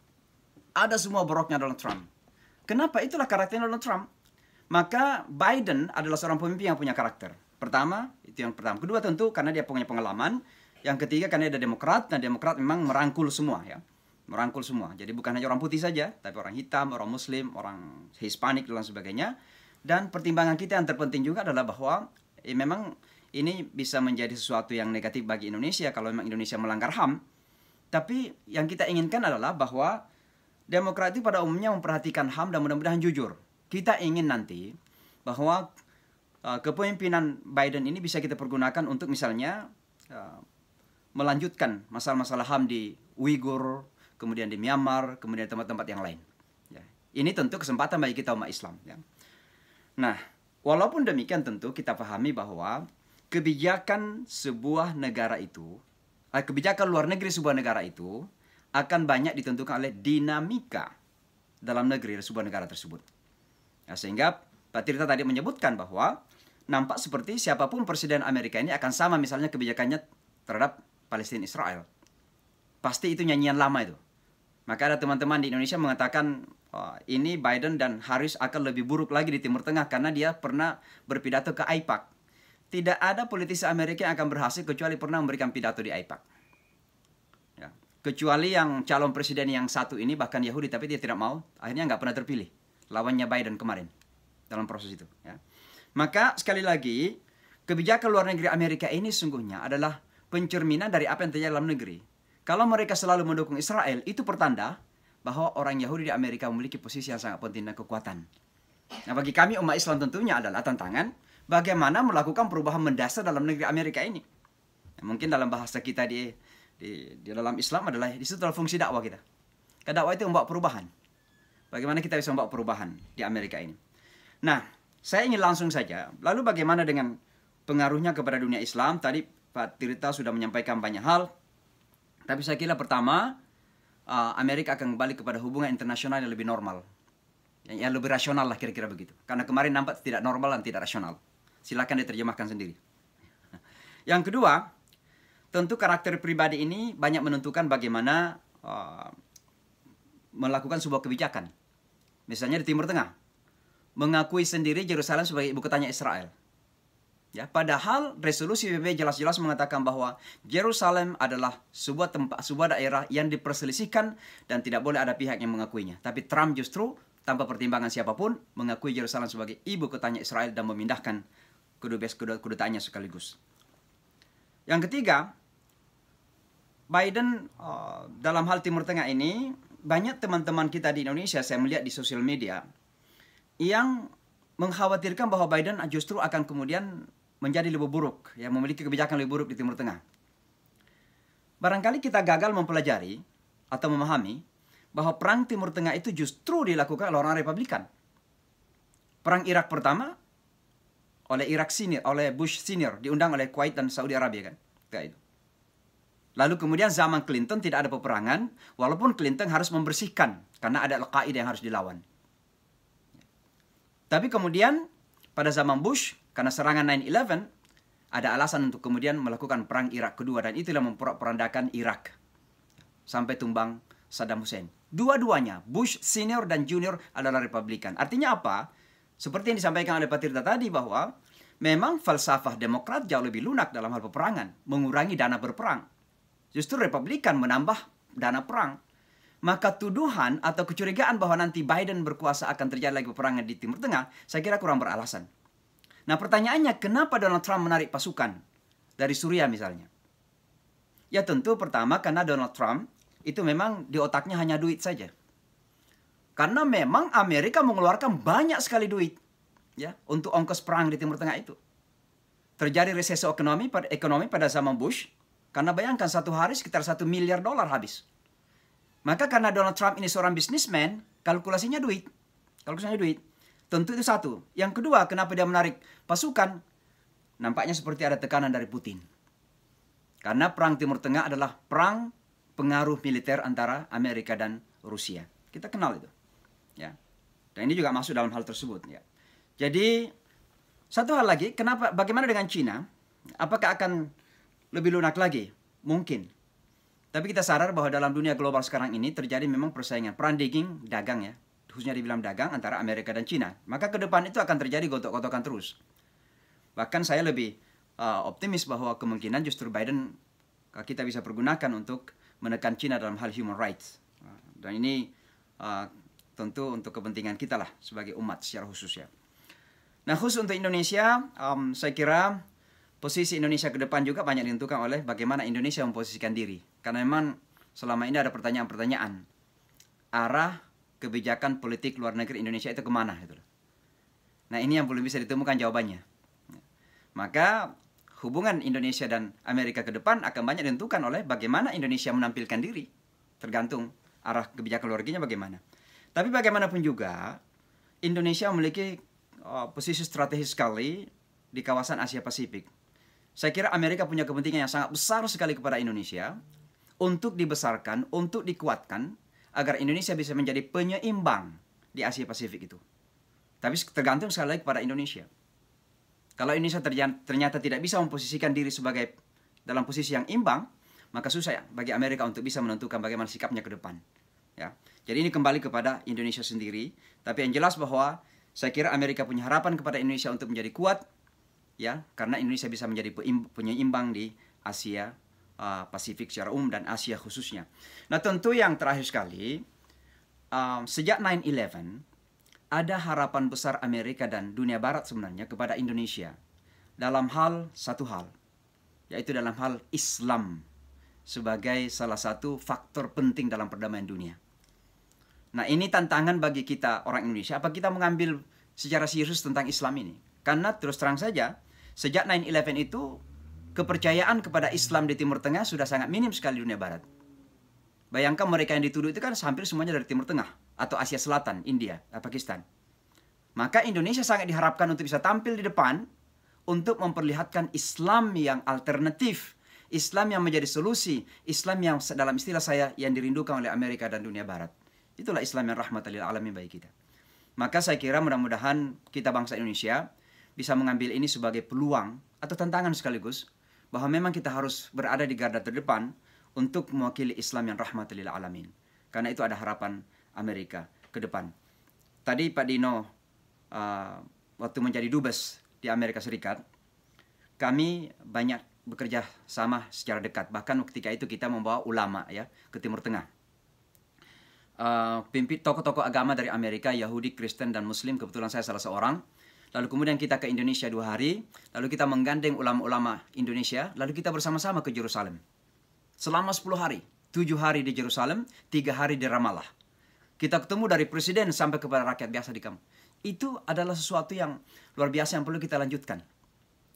Ada semua boroknya Donald Trump. Kenapa? Itulah karakter Donald Trump. Maka Biden adalah seorang pemimpin yang punya karakter. Pertama, itu yang pertama. Kedua tentu karena dia punya pengalaman. Yang ketiga karena dia ada demokrat, dan demokrat memang merangkul semua ya. Merangkul semua. Jadi bukan hanya orang putih saja, tapi orang hitam, orang muslim, orang hispanik, dan sebagainya. Dan pertimbangan kita yang terpenting juga adalah bahwa eh, memang ini bisa menjadi sesuatu yang negatif bagi Indonesia kalau memang Indonesia melanggar HAM. Tapi yang kita inginkan adalah bahwa demokrat itu pada umumnya memperhatikan HAM dan mudah-mudahan jujur. Kita ingin nanti bahwa uh, kepemimpinan Biden ini bisa kita pergunakan untuk misalnya uh, melanjutkan masalah-masalah HAM di Uighur, kemudian di Myanmar, kemudian tempat-tempat yang lain. Ya. Ini tentu kesempatan bagi kita umat Islam. Ya. Nah, walaupun demikian tentu kita pahami bahwa kebijakan sebuah negara itu, eh, kebijakan luar negeri sebuah negara itu akan banyak ditentukan oleh dinamika dalam negeri dan sebuah negara tersebut. Ya, sehingga Pak Tirta tadi menyebutkan bahwa nampak seperti siapapun presiden Amerika ini akan sama misalnya kebijakannya terhadap Palestina Israel. Pasti itu nyanyian lama itu. Maka ada teman-teman di Indonesia mengatakan oh, ini Biden dan Harris akan lebih buruk lagi di Timur Tengah karena dia pernah berpidato ke AIPAC. Tidak ada politisi Amerika yang akan berhasil kecuali pernah memberikan pidato di AIPAC. Kecuali yang calon presiden yang satu ini bahkan Yahudi tapi dia tidak mau, akhirnya nggak pernah terpilih. Lawannya Biden kemarin dalam proses itu. Ya. Maka sekali lagi kebijakan luar negeri Amerika ini sungguhnya adalah pencerminan dari apa yang terjadi dalam negeri. Kalau mereka selalu mendukung Israel, itu pertanda bahwa orang Yahudi di Amerika memiliki posisi yang sangat penting dan kekuatan. Nah, bagi kami umat Islam tentunya adalah tantangan bagaimana melakukan perubahan mendasar dalam negeri Amerika ini. Mungkin dalam bahasa kita di di, di dalam Islam adalah di situ fungsi dakwah kita. Karena dakwah itu membawa perubahan. Bagaimana kita bisa membawa perubahan di Amerika ini? Nah, saya ingin langsung saja. Lalu bagaimana dengan pengaruhnya kepada dunia Islam? Tadi Pak Tirta sudah menyampaikan banyak hal. Tapi saya kira pertama, uh, Amerika akan kembali kepada hubungan internasional yang lebih normal. Yang, yang lebih rasional lah kira-kira begitu. Karena kemarin nampak tidak normal dan tidak rasional. Silahkan diterjemahkan sendiri. Yang kedua, tentu karakter pribadi ini banyak menentukan bagaimana uh, melakukan sebuah kebijakan. Misalnya di Timur Tengah, mengakui sendiri Yerusalem sebagai ibu kotanya Israel. Ya, padahal resolusi Pbb jelas-jelas mengatakan bahwa Yerusalem adalah sebuah tempat, sebuah daerah yang diperselisihkan dan tidak boleh ada pihak yang mengakuinya. Tapi Trump justru tanpa pertimbangan siapapun mengakui Yerusalem sebagai ibu kotanya Israel dan memindahkan kedubes kedutaannya sekaligus. Yang ketiga, Biden uh, dalam hal Timur Tengah ini banyak teman-teman kita di Indonesia saya melihat di sosial media yang mengkhawatirkan bahwa Biden justru akan kemudian menjadi lebih buruk, ya memiliki kebijakan lebih buruk di Timur Tengah. Barangkali kita gagal mempelajari atau memahami bahwa perang Timur Tengah itu justru dilakukan oleh orang Republikan. Perang Irak pertama oleh Irak senior, oleh Bush senior diundang oleh Kuwait dan Saudi Arabia kan, itu. Lalu kemudian zaman Clinton tidak ada peperangan, walaupun Clinton harus membersihkan karena ada Al-Qaeda yang harus dilawan. Tapi kemudian pada zaman Bush karena serangan 9/11 ada alasan untuk kemudian melakukan perang Irak kedua dan itulah memperandakan Irak sampai tumbang Saddam Hussein. Dua-duanya, Bush senior dan junior adalah Republikan. Artinya apa? Seperti yang disampaikan oleh Pak Tirta tadi bahwa memang falsafah demokrat jauh lebih lunak dalam hal peperangan, mengurangi dana berperang. Justru Republikan menambah dana perang. Maka tuduhan atau kecurigaan bahwa nanti Biden berkuasa akan terjadi lagi peperangan di Timur Tengah, saya kira kurang beralasan. Nah pertanyaannya, kenapa Donald Trump menarik pasukan dari Suriah misalnya? Ya tentu pertama karena Donald Trump itu memang di otaknya hanya duit saja. Karena memang Amerika mengeluarkan banyak sekali duit ya untuk ongkos perang di Timur Tengah itu. Terjadi resesi ekonomi pada ekonomi pada zaman Bush karena bayangkan satu hari sekitar satu miliar dolar habis. Maka karena Donald Trump ini seorang bisnismen, kalkulasinya duit. Kalkulasinya duit. Tentu itu satu. Yang kedua, kenapa dia menarik pasukan? Nampaknya seperti ada tekanan dari Putin. Karena perang Timur Tengah adalah perang pengaruh militer antara Amerika dan Rusia. Kita kenal itu. Ya. Dan ini juga masuk dalam hal tersebut, ya. Jadi satu hal lagi, kenapa bagaimana dengan Cina? Apakah akan lebih lunak lagi, mungkin. Tapi kita sadar bahwa dalam dunia global sekarang ini terjadi memang persaingan peran daging, dagang ya, khususnya dibilang dagang antara Amerika dan Cina. Maka ke depan itu akan terjadi gotok-gotokan terus. Bahkan saya lebih uh, optimis bahwa kemungkinan justru Biden eh, kita bisa pergunakan untuk menekan Cina dalam hal human rights. dan ini uh, tentu untuk kepentingan kita lah sebagai umat secara khusus ya. Nah khusus untuk Indonesia, um, saya kira posisi Indonesia ke depan juga banyak ditentukan oleh bagaimana Indonesia memposisikan diri. Karena memang selama ini ada pertanyaan-pertanyaan arah kebijakan politik luar negeri Indonesia itu kemana gitu loh. Nah ini yang belum bisa ditemukan jawabannya. Maka hubungan Indonesia dan Amerika ke depan akan banyak ditentukan oleh bagaimana Indonesia menampilkan diri. Tergantung arah kebijakan luar negerinya bagaimana. Tapi bagaimanapun juga, Indonesia memiliki oh, posisi strategis sekali di kawasan Asia Pasifik. Saya kira Amerika punya kepentingan yang sangat besar sekali kepada Indonesia untuk dibesarkan, untuk dikuatkan agar Indonesia bisa menjadi penyeimbang di Asia Pasifik itu. Tapi tergantung sekali lagi kepada Indonesia. Kalau Indonesia ternyata tidak bisa memposisikan diri sebagai dalam posisi yang imbang, maka susah ya bagi Amerika untuk bisa menentukan bagaimana sikapnya ke depan. Ya. Jadi ini kembali kepada Indonesia sendiri. Tapi yang jelas bahwa saya kira Amerika punya harapan kepada Indonesia untuk menjadi kuat, ya karena Indonesia bisa menjadi penyeimbang di Asia uh, Pasifik secara umum dan Asia khususnya. Nah tentu yang terakhir sekali uh, sejak 9/11 ada harapan besar Amerika dan dunia Barat sebenarnya kepada Indonesia dalam hal satu hal yaitu dalam hal Islam sebagai salah satu faktor penting dalam perdamaian dunia. Nah ini tantangan bagi kita orang Indonesia apa kita mengambil secara serius tentang Islam ini karena terus terang saja Sejak 9-11 itu, kepercayaan kepada Islam di Timur Tengah sudah sangat minim sekali di dunia Barat. Bayangkan mereka yang dituduh itu kan hampir semuanya dari Timur Tengah atau Asia Selatan, India, eh, Pakistan. Maka Indonesia sangat diharapkan untuk bisa tampil di depan untuk memperlihatkan Islam yang alternatif, Islam yang menjadi solusi, Islam yang dalam istilah saya yang dirindukan oleh Amerika dan dunia barat. Itulah Islam yang rahmatan lil alamin bagi kita. Maka saya kira mudah-mudahan kita bangsa Indonesia bisa mengambil ini sebagai peluang atau tantangan sekaligus bahwa memang kita harus berada di garda terdepan untuk mewakili Islam yang rahmatil alamin. Karena itu ada harapan Amerika ke depan. Tadi Pak Dino uh, waktu menjadi dubes di Amerika Serikat, kami banyak bekerja sama secara dekat. Bahkan ketika itu kita membawa ulama ya ke Timur Tengah. Uh, pimpin tokoh-tokoh agama dari Amerika, Yahudi, Kristen, dan Muslim, kebetulan saya salah seorang, lalu kemudian kita ke Indonesia dua hari, lalu kita menggandeng ulama-ulama Indonesia, lalu kita bersama-sama ke Jerusalem. Selama sepuluh hari, tujuh hari di Jerusalem, tiga hari di Ramallah. Kita ketemu dari presiden sampai kepada rakyat biasa di kamu. Itu adalah sesuatu yang luar biasa yang perlu kita lanjutkan.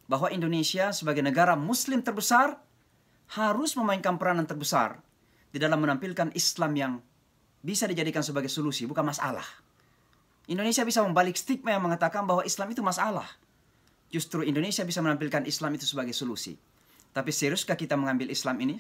Bahwa Indonesia sebagai negara muslim terbesar harus memainkan peranan terbesar di dalam menampilkan Islam yang bisa dijadikan sebagai solusi, bukan masalah. Indonesia bisa membalik stigma yang mengatakan bahwa Islam itu masalah. Justru Indonesia bisa menampilkan Islam itu sebagai solusi. Tapi seriuskah kita mengambil Islam ini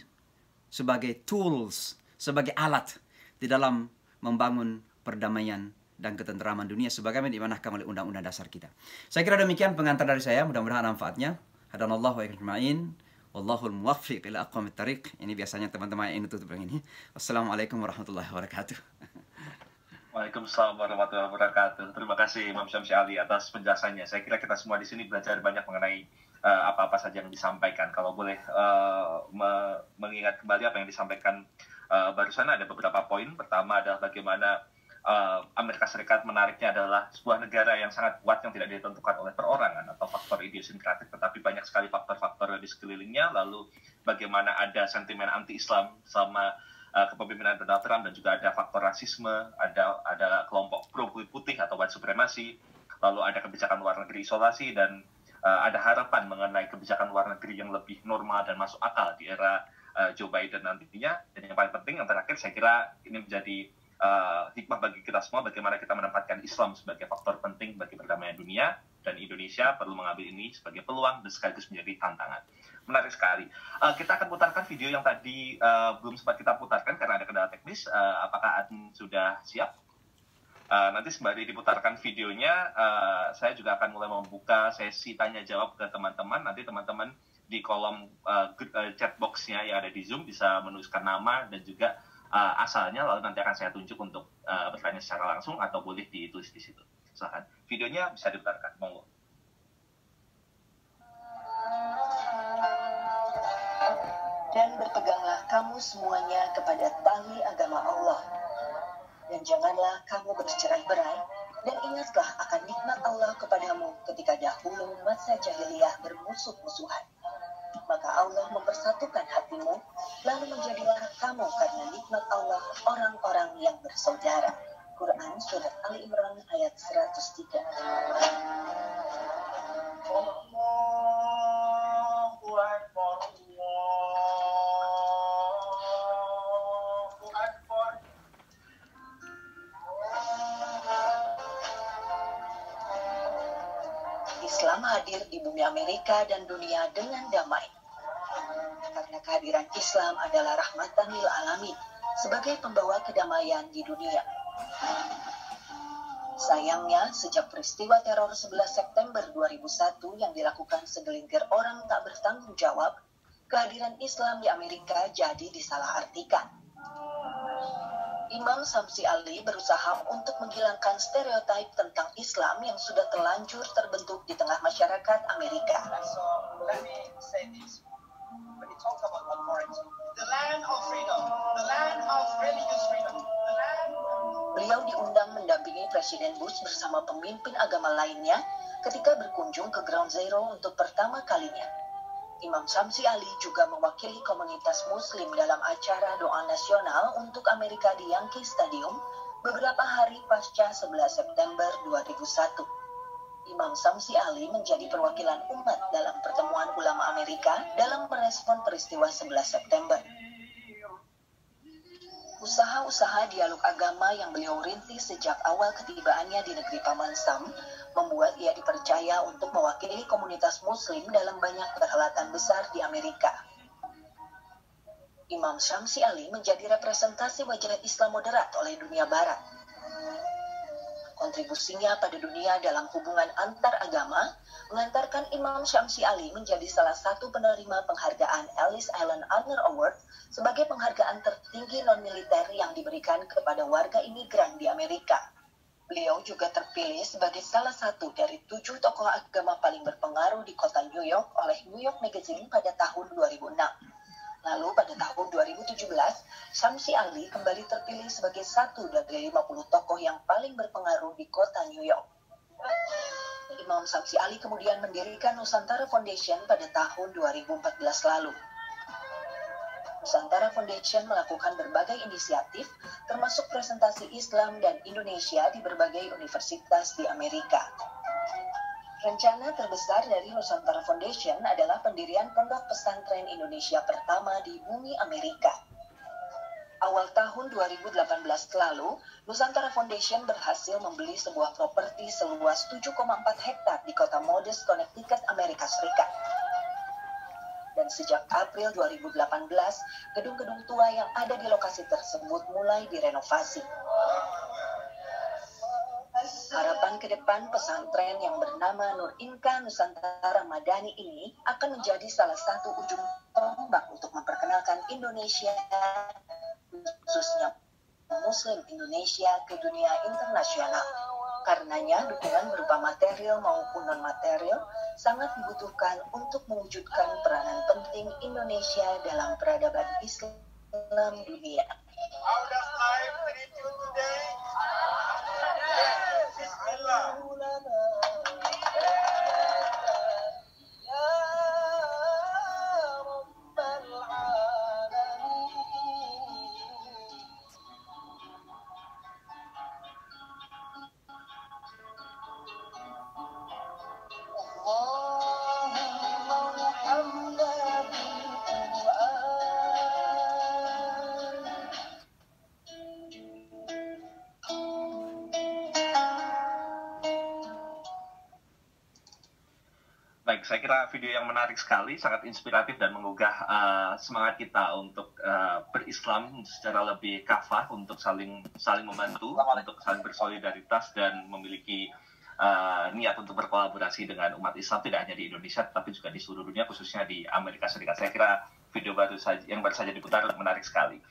sebagai tools, sebagai alat di dalam membangun perdamaian dan ketenteraman dunia sebagaimana dimanahkan oleh undang-undang dasar kita. Saya kira demikian pengantar dari saya, mudah-mudahan manfaatnya. Hadanallahu wa ajma'in. Wallahul muwaffiq ila aqwamit tariq. Ini biasanya teman-teman yang ini tutup yang ini. Wassalamualaikum warahmatullahi wabarakatuh. Waalaikumsalam warahmatullahi wabarakatuh. Terima kasih Imam Syamsi Ali atas penjelasannya. Saya kira kita semua di sini belajar banyak mengenai eh, apa-apa uh, saja yang disampaikan. Kalau boleh uh, me mengingat kembali apa yang disampaikan uh, barusan ada beberapa poin. Pertama adalah bagaimana uh, Amerika Serikat menariknya adalah sebuah negara yang sangat kuat yang tidak ditentukan oleh perorangan atau faktor idiosinkratik, tetapi banyak sekali faktor-faktor di sekelilingnya. Lalu bagaimana ada sentimen anti-Islam sama Eh, kepemimpinan Donald Trump dan juga ada faktor rasisme, ada ada kelompok pro putih atau white supremasi, lalu ada kebijakan luar negeri isolasi dan uh, ada harapan mengenai kebijakan luar negeri yang lebih normal dan masuk akal di era uh, Joe Biden nantinya. Dan yang paling penting yang terakhir saya kira ini menjadi uh, hikmah bagi kita semua bagaimana kita menempatkan Islam sebagai faktor penting bagi perdamaian dunia dan Indonesia perlu mengambil ini sebagai peluang dan sekaligus menjadi tantangan. Menarik sekali. Uh, kita akan putarkan video yang tadi uh, belum sempat kita putarkan karena ada kendala teknis. Uh, apakah Adn sudah siap? Uh, nanti sembari diputarkan videonya, uh, saya juga akan mulai membuka sesi tanya jawab ke teman-teman. Nanti teman-teman di kolom uh, chat boxnya yang ada di Zoom bisa menuliskan nama dan juga uh, asalnya, lalu nanti akan saya tunjuk untuk uh, bertanya secara langsung atau boleh ditulis di situ silahkan videonya bisa diputarkan monggo dan berpeganglah kamu semuanya kepada tali agama Allah dan janganlah kamu bercerai berai dan ingatlah akan nikmat Allah kepadamu ketika dahulu masa jahiliyah bermusuh-musuhan maka Allah mempersatukan hatimu, lalu menjadilah kamu karena nikmat Allah orang-orang yang bersaudara. Quran Surat Ali Imran ayat 103 Islam hadir di bumi Amerika dan dunia dengan damai karena kehadiran Islam adalah rahmatan lil alamin sebagai pembawa kedamaian di dunia. Sayangnya, sejak peristiwa teror 11 September 2001 yang dilakukan segelintir orang tak bertanggung jawab, kehadiran Islam di Amerika jadi disalahartikan. Imam Samsi Ali berusaha untuk menghilangkan stereotip tentang Islam yang sudah terlanjur terbentuk di tengah masyarakat Amerika. So, beliau diundang mendampingi Presiden Bush bersama pemimpin agama lainnya ketika berkunjung ke Ground Zero untuk pertama kalinya. Imam Samsi Ali juga mewakili komunitas muslim dalam acara doa nasional untuk Amerika di Yankee Stadium beberapa hari pasca 11 September 2001. Imam Samsi Ali menjadi perwakilan umat dalam pertemuan ulama Amerika dalam merespon peristiwa 11 September. Usaha-usaha dialog agama yang beliau rintis sejak awal ketibaannya di negeri Paman Sam membuat ia dipercaya untuk mewakili komunitas muslim dalam banyak perhelatan besar di Amerika. Imam Syamsi Ali menjadi representasi wajah Islam moderat oleh dunia barat Kontribusinya pada dunia dalam hubungan antar agama mengantarkan Imam Syamsi Ali menjadi salah satu penerima penghargaan Ellis Island Honor Award sebagai penghargaan tertinggi non-militer yang diberikan kepada warga imigran di Amerika. Beliau juga terpilih sebagai salah satu dari tujuh tokoh agama paling berpengaruh di kota New York oleh New York Magazine pada tahun 2006. Lalu pada tahun 2017, Samsi Ali kembali terpilih sebagai satu dari 50 tokoh yang paling berpengaruh di kota New York. Imam Samsi Ali kemudian mendirikan Nusantara Foundation pada tahun 2014 lalu. Nusantara Foundation melakukan berbagai inisiatif, termasuk presentasi Islam dan Indonesia di berbagai universitas di Amerika. Rencana terbesar dari Nusantara Foundation adalah pendirian Pondok Pesantren Indonesia pertama di bumi Amerika. Awal tahun 2018 lalu, Nusantara Foundation berhasil membeli sebuah properti seluas 7,4 hektar di kota Modest, Connecticut, Amerika Serikat. Dan sejak April 2018, gedung-gedung tua yang ada di lokasi tersebut mulai direnovasi. Harapan ke depan pesantren yang bernama Nur Inka Nusantara Madani ini akan menjadi salah satu ujung tombak untuk memperkenalkan Indonesia khususnya Muslim Indonesia ke dunia internasional. Karenanya, dukungan berupa material maupun non-material sangat dibutuhkan untuk mewujudkan peranan penting Indonesia dalam peradaban Islam dunia. saya kira video yang menarik sekali, sangat inspiratif dan mengugah uh, eh, semangat kita untuk uh, berislam secara lebih kafah, untuk saling saling membantu, untuk saling bersolidaritas dan memiliki uh, niat untuk berkolaborasi dengan umat Islam tidak hanya di Indonesia, tapi juga di seluruh dunia, khususnya di Amerika Serikat. Saya kira video baru saja yang baru saja diputar menarik sekali.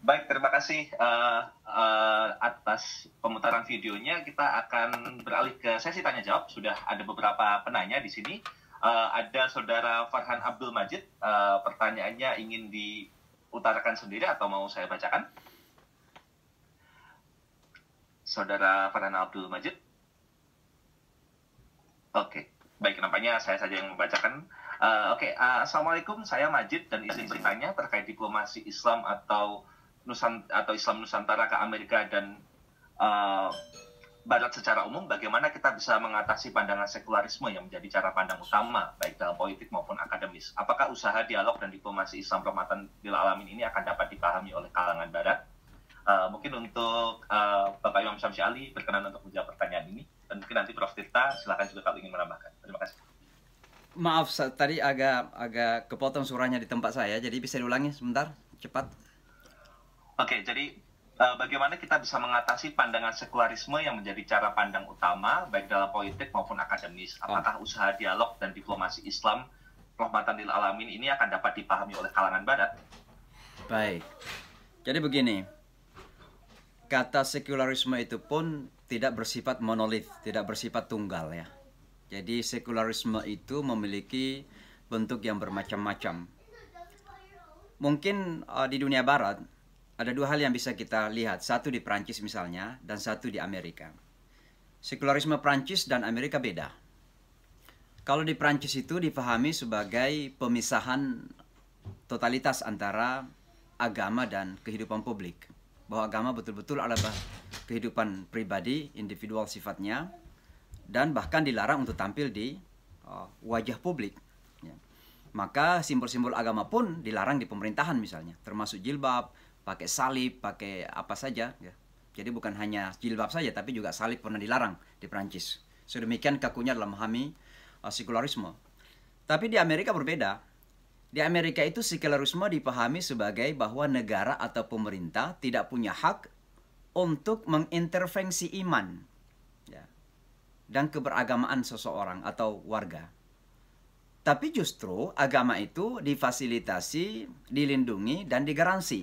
Baik, terima kasih uh, uh, atas pemutaran videonya. Kita akan beralih ke sesi tanya jawab. Sudah ada beberapa penanya di sini uh, ada saudara Farhan Abdul Majid. Uh, pertanyaannya ingin diutarakan sendiri atau mau saya bacakan? Saudara Farhan Abdul Majid. Oke, okay. baik nampaknya saya saja yang membacakan. Uh, Oke, okay. uh, assalamualaikum. Saya Majid dan izin bertanya terkait diplomasi Islam atau Nusant atau Islam Nusantara ke Amerika dan uh, barat secara umum bagaimana kita bisa mengatasi pandangan sekularisme yang menjadi cara pandang utama baik dalam politik maupun akademis. Apakah usaha dialog dan diplomasi Islam Ramadan Bil Alamin ini akan dapat dipahami oleh kalangan barat? Uh, mungkin untuk uh, Bapak Imam Syamsi Ali berkenan untuk menjawab pertanyaan ini dan mungkin nanti Prof Tirta silakan juga kalau ingin menambahkan. Terima kasih. Maaf tadi agak agak kepotong suaranya di tempat saya jadi bisa diulangi sebentar cepat. Oke, okay, jadi Eh, bagaimana kita bisa mengatasi pandangan sekularisme yang menjadi cara pandang utama baik dalam politik maupun akademis. Ah. Apakah usaha dialog dan diplomasi Islam rahmatan lil alamin ini akan dapat dipahami oleh kalangan barat? Baik. Jadi begini. Kata sekularisme itu pun tidak bersifat monolit, tidak bersifat tunggal ya. Jadi sekularisme itu memiliki bentuk yang bermacam-macam. Mungkin uh, di dunia barat ada dua hal yang bisa kita lihat, satu di Prancis misalnya dan satu di Amerika. Sekularisme Prancis dan Amerika beda. Kalau di Prancis itu dipahami sebagai pemisahan totalitas antara agama dan kehidupan publik. Bahwa agama betul-betul adalah kehidupan pribadi, individual sifatnya, dan bahkan dilarang untuk tampil di eh, wajah publik ya. maka simbol-simbol agama pun dilarang di pemerintahan misalnya, termasuk jilbab, pakai salib, pakai apa saja. Ya. Jadi bukan hanya jilbab saja, tapi juga salib pernah dilarang di Perancis. Sedemikian kakunya dalam memahami uh, sekularisme. Tapi di Amerika berbeda. Di Amerika itu sekularisme dipahami sebagai bahwa negara atau pemerintah tidak punya hak untuk mengintervensi iman ya, dan keberagamaan seseorang atau warga. Tapi justru agama itu difasilitasi, dilindungi, dan digaransi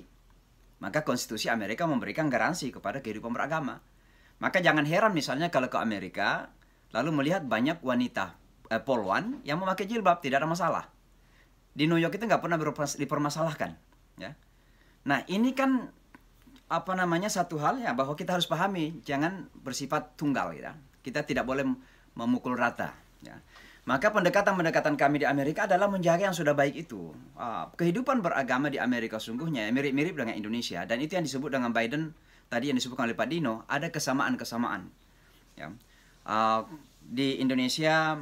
maka konstitusi Amerika memberikan garansi kepada kehidupan beragama. Maka jangan heran misalnya kalau ke Amerika, lalu melihat banyak wanita eh, polwan yang memakai jilbab, tidak ada masalah. Di New York itu nggak pernah dipermasalahkan. Ya. Nah ini kan apa namanya satu hal ya bahwa kita harus pahami jangan bersifat tunggal ya. Kita tidak boleh memukul rata. Ya. Maka pendekatan-pendekatan kami di Amerika adalah menjaga yang sudah baik itu. Ah, kehidupan beragama di Amerika sungguhnya ya mirip-mirip dengan Indonesia dan itu yang disebut dengan Biden tadi yang disebutkan oleh Pak Dino ada kesamaan-kesamaan. Ya. Ah, di Indonesia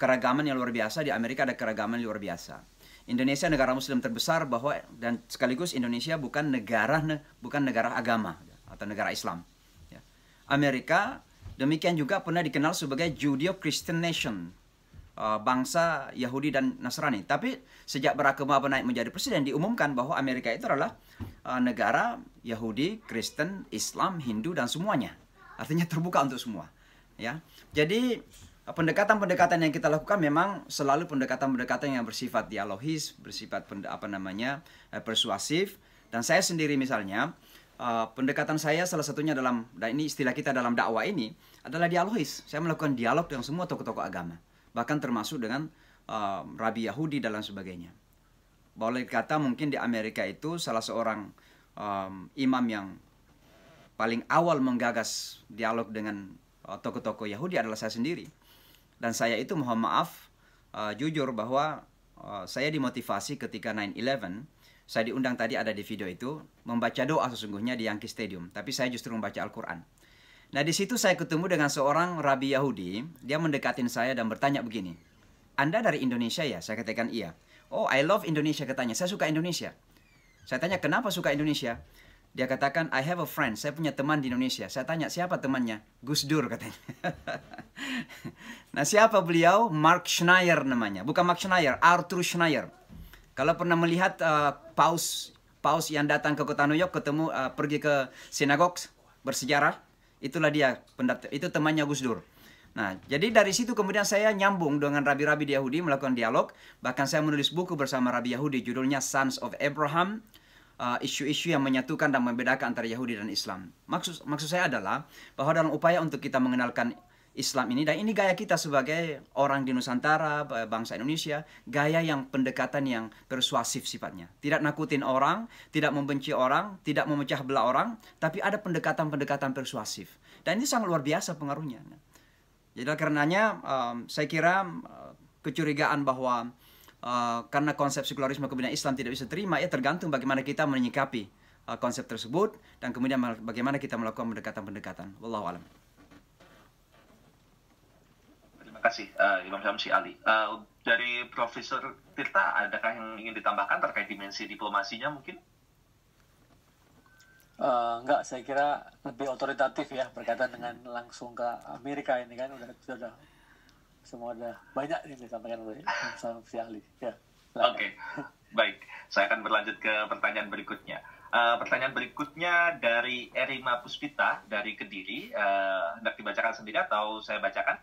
keragaman yang luar biasa, di Amerika ada keragaman yang luar biasa. Indonesia negara Muslim terbesar bahwa dan sekaligus Indonesia bukan negara bukan negara agama atau negara Islam. Ya. Amerika demikian juga pernah dikenal sebagai Judeo-Christian Nation Eh, bangsa Yahudi dan Nasrani. Tapi sejak Barack Obama naik menjadi presiden diumumkan bahwa Amerika itu adalah eh, negara Yahudi, Kristen, Islam, Hindu dan semuanya. Artinya terbuka untuk semua. Ya. Jadi eh, pendekatan-pendekatan yang kita lakukan memang selalu pendekatan-pendekatan yang bersifat dialogis, bersifat apa namanya persuasif. Dan saya sendiri misalnya pendekatan saya salah satunya dalam dan ini istilah kita dalam dakwah ini adalah dialogis. Saya melakukan dialog dengan semua tokoh-tokoh agama bahkan termasuk dengan uh, rabi Yahudi dan lain sebagainya. Boleh kata mungkin di Amerika itu salah seorang um, imam yang paling awal menggagas dialog dengan toko-toko uh, Yahudi adalah saya sendiri. Dan saya itu mohon maaf uh, jujur bahwa uh, saya dimotivasi ketika 9/11 saya diundang tadi ada di video itu membaca doa sesungguhnya di Yankee Stadium, tapi saya justru membaca Al-Qur'an Nah di situ saya ketemu dengan seorang rabi Yahudi, dia mendekatin saya dan bertanya begini, Anda dari Indonesia ya? Saya katakan iya. Oh, I love Indonesia katanya, saya suka Indonesia. Saya tanya kenapa suka Indonesia? Dia katakan, I have a friend, saya punya teman di Indonesia. Saya tanya, siapa temannya? Gus Dur katanya. nah, siapa beliau? Mark Schneier namanya. Bukan Mark Schneier, Arthur Schneier. Kalau pernah melihat uh, paus paus yang datang ke kota New York, ketemu uh, pergi ke sinagog bersejarah, Itulah dia pendapat itu temannya Gus Dur. Nah, jadi dari situ kemudian saya nyambung dengan rabi-rabi Yahudi melakukan dialog, bahkan saya menulis buku bersama rabi Yahudi judulnya Sons of Abraham, uh, isu-isu uh, yang menyatukan dan membedakan antara Yahudi dan Islam. Maksud maksud saya adalah bahwa dalam upaya untuk kita mengenalkan Islam ini dan ini gaya kita sebagai orang di Nusantara eh, bangsa Indonesia gaya yang pendekatan yang persuasif sifatnya tidak nakutin orang tidak membenci orang tidak memecah belah orang tapi ada pendekatan-pendekatan persuasif dan ini sangat luar biasa pengaruhnya jadi karenanya um, saya kira uh, kecurigaan bahwa uh, karena konsep sekularisme kebenaran Islam tidak bisa terima ya tergantung bagaimana kita menyikapi uh, konsep tersebut dan kemudian bagaimana kita melakukan pendekatan-pendekatan. Wallahu alam kasih uh, Imam Syamsi Ali. Uh, dari Profesor Tirta, adakah yang ingin ditambahkan terkait dimensi diplomasinya mungkin? Uh, enggak, saya kira lebih otoritatif ya berkaitan dengan langsung ke Amerika ini kan udah sudah semua udah banyak ini disampaikan oleh Imam Syamsi Ali. Ya, Oke, okay. baik. Saya akan berlanjut ke pertanyaan berikutnya. Uh, pertanyaan berikutnya dari Erima Puspita dari Kediri. Uh, hendak dibacakan sendiri atau saya bacakan?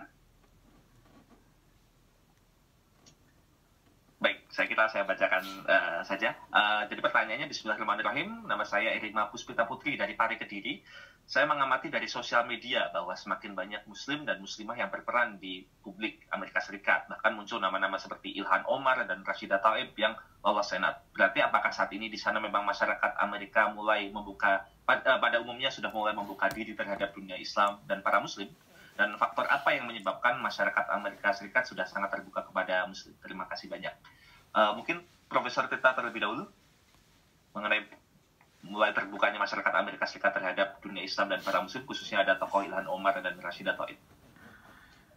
saya kita saya bacakan uh, saja. Uh, jadi pertanyaannya Bismillahirrahmanirrahim. Nama saya Irma Puspita Putri dari Parik Kediri. Saya mengamati dari sosial media bahwa semakin banyak Muslim dan Muslimah yang berperan di publik Amerika Serikat. Bahkan muncul nama-nama seperti Ilhan Omar dan Rashida Taib yang lolos Senat. Berarti apakah saat ini di sana memang masyarakat Amerika mulai membuka pada, eh, pada umumnya sudah mulai membuka diri terhadap dunia Islam dan para Muslim? dan faktor apa yang menyebabkan masyarakat Amerika Serikat sudah sangat terbuka kepada Muslim. Terima kasih banyak. Eh, mungkin Profesor Tita terlebih dahulu mengenai mulai terbukanya masyarakat Amerika Serikat terhadap dunia Islam dan para muslim khususnya ada tokoh Ilhan Omar dan Rashida Toit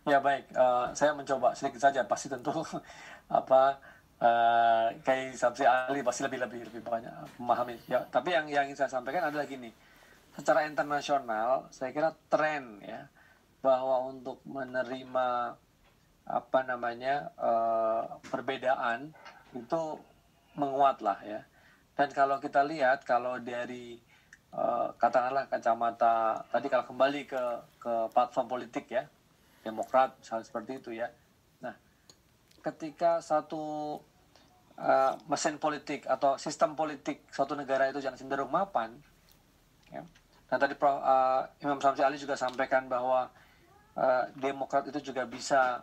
Ya baik, uh, saya mencoba sedikit saja pasti tentu apa uh, eh, kayak Samsi Ali pasti lebih lebih lebih banyak memahami. Ya, tapi yang yang ingin saya sampaikan adalah gini, secara internasional saya kira tren ya bahwa untuk menerima apa namanya uh, perbedaan itu menguat lah ya. Dan kalau kita lihat kalau dari uh, katakanlah kacamata tadi kalau kembali ke ke platform politik ya Demokrat misalnya seperti itu ya. Nah ketika satu uh, mesin politik atau sistem politik suatu negara itu jangan cenderung mapan, ya. Nah tadi Prof, uh, Imam Samsi Ali juga sampaikan bahwa Demokrat itu juga bisa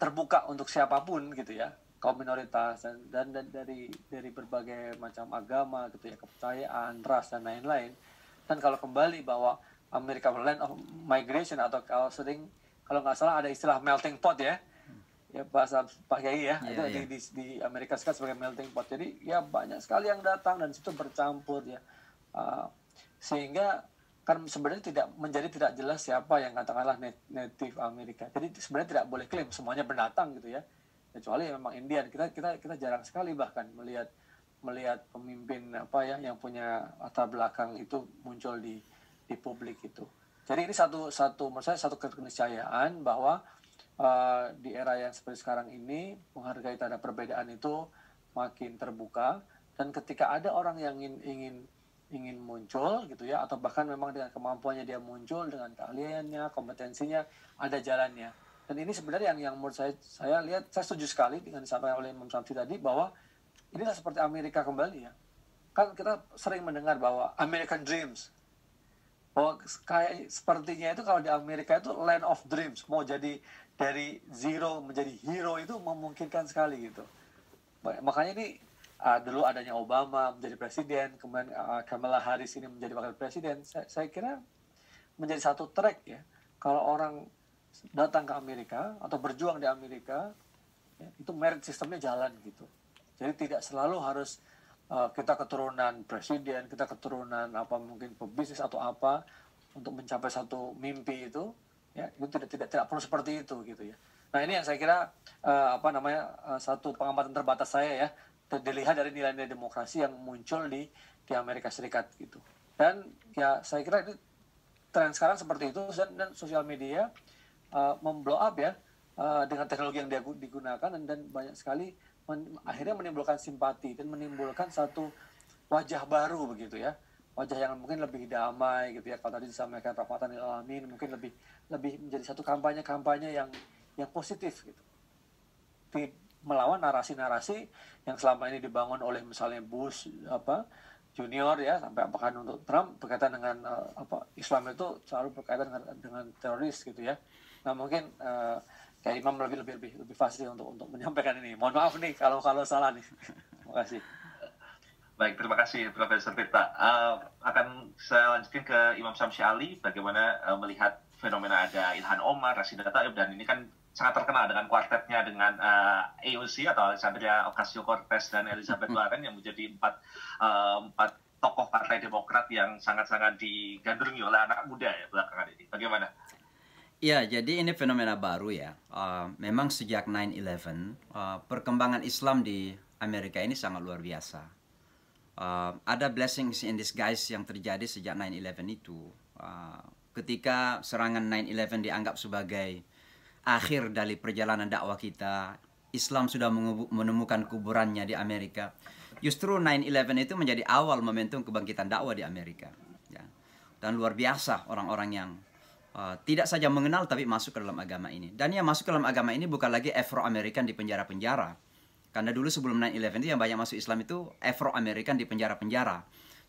terbuka untuk siapapun gitu ya kaum minoritas dan, dan, dan dari dari berbagai macam agama gitu ya kepercayaan ras dan lain-lain dan kalau kembali bahwa Amerika land of migration atau kalau sering kalau nggak salah ada istilah melting pot ya ya bahasa Pak Kiai ya yeah, itu yeah. Di, iya. di, di Amerika Serikat sebagai melting pot jadi ya banyak sekali yang datang dan situ bercampur ya uh, sehingga kan sebenarnya tidak menjadi tidak jelas siapa yang katakanlah native Amerika. Jadi sebenarnya tidak boleh klaim semuanya pendatang gitu ya. Kecuali memang Indian. Kita kita kita jarang sekali bahkan melihat melihat pemimpin apa ya yang punya latar belakang itu muncul di di publik itu. Jadi ini satu satu menurut saya satu keniscayaan bahwa uh, di era yang seperti sekarang ini menghargai terhadap perbedaan itu makin terbuka dan ketika ada orang yang ingin, ingin ingin muncul gitu ya atau bahkan memang dengan kemampuannya dia muncul dengan keahliannya kompetensinya ada jalannya dan ini sebenarnya yang yang menurut saya saya lihat saya setuju sekali dengan disampaikan oleh Imam Santi tadi bahwa inilah seperti Amerika kembali ya kan kita sering mendengar bahwa American Dreams bahwa kayak sepertinya itu kalau di Amerika itu land of dreams mau jadi dari zero menjadi hero itu memungkinkan sekali gitu makanya ini uh, dulu adanya Obama menjadi presiden, kemudian uh, Kamala Harris ini menjadi wakil presiden, saya, saya kira menjadi satu track ya. Kalau orang datang ke Amerika atau berjuang di Amerika, ya, itu merit sistemnya jalan gitu. Jadi tidak selalu harus uh, kita keturunan presiden, kita keturunan apa mungkin pebisnis atau apa untuk mencapai satu mimpi itu, ya itu tidak tidak tidak perlu seperti itu gitu ya. Nah ini yang saya kira uh, apa namanya uh, satu pengamatan terbatas saya ya terlihat dari nilai-nilai demokrasi yang muncul di di Amerika Serikat gitu. Dan ya saya kira ini tren sekarang seperti itu dan, dan sosial media uh, memblow up ya uh, dengan teknologi yang dia digunakan dan, dan banyak sekali men, akhirnya menimbulkan simpati dan menimbulkan satu wajah baru begitu ya wajah yang mungkin lebih damai gitu ya kalau tadi disampaikan Rahmatan Alamin mungkin lebih lebih menjadi satu kampanye kampanye yang yang positif gitu melawan narasi-narasi yang selama ini dibangun oleh misalnya Bush apa junior ya sampai bahkan untuk Trump berkaitan dengan uh, apa Islam itu selalu berkaitan dengan, dengan teroris gitu ya. Nah mungkin uh, eh, kayak Imam lebih lebih lebih lebih fasih untuk untuk menyampaikan ini. Mohon maaf nih kalau kalau salah nih. terima kasih. Baik, terima kasih Profesor Tirta. Uh, eh, akan saya lanjutkan ke Imam Syamsi Ali bagaimana uh, melihat fenomena ada Ilhan Omar, Rasidah Taib dan ini kan sangat terkenal dengan kuartetnya dengan uh, eh, AOC atau Alexandria Ocasio Cortez dan Elizabeth Warren yang menjadi empat uh, empat tokoh Partai Demokrat yang sangat-sangat digandrungi oleh anak muda ya belakangan ini. Bagaimana? Ya, jadi ini fenomena baru ya. Uh, memang sejak 9/11 uh, perkembangan Islam di Amerika ini sangat luar biasa. Uh, ada blessings in disguise yang terjadi sejak 9/11 itu. Uh, ketika serangan 9/11 dianggap sebagai akhir dari perjalanan dakwah kita. Islam sudah menemukan kuburannya di Amerika. Justru 9-11 itu menjadi awal momentum kebangkitan dakwah di Amerika. Ya. Dan luar biasa orang-orang yang uh, tidak saja mengenal tapi masuk ke dalam agama ini. Dan yang masuk ke dalam agama ini bukan lagi Afro-American di penjara-penjara. Karena dulu sebelum 9-11 itu yang banyak masuk Islam itu Afro-American di penjara-penjara.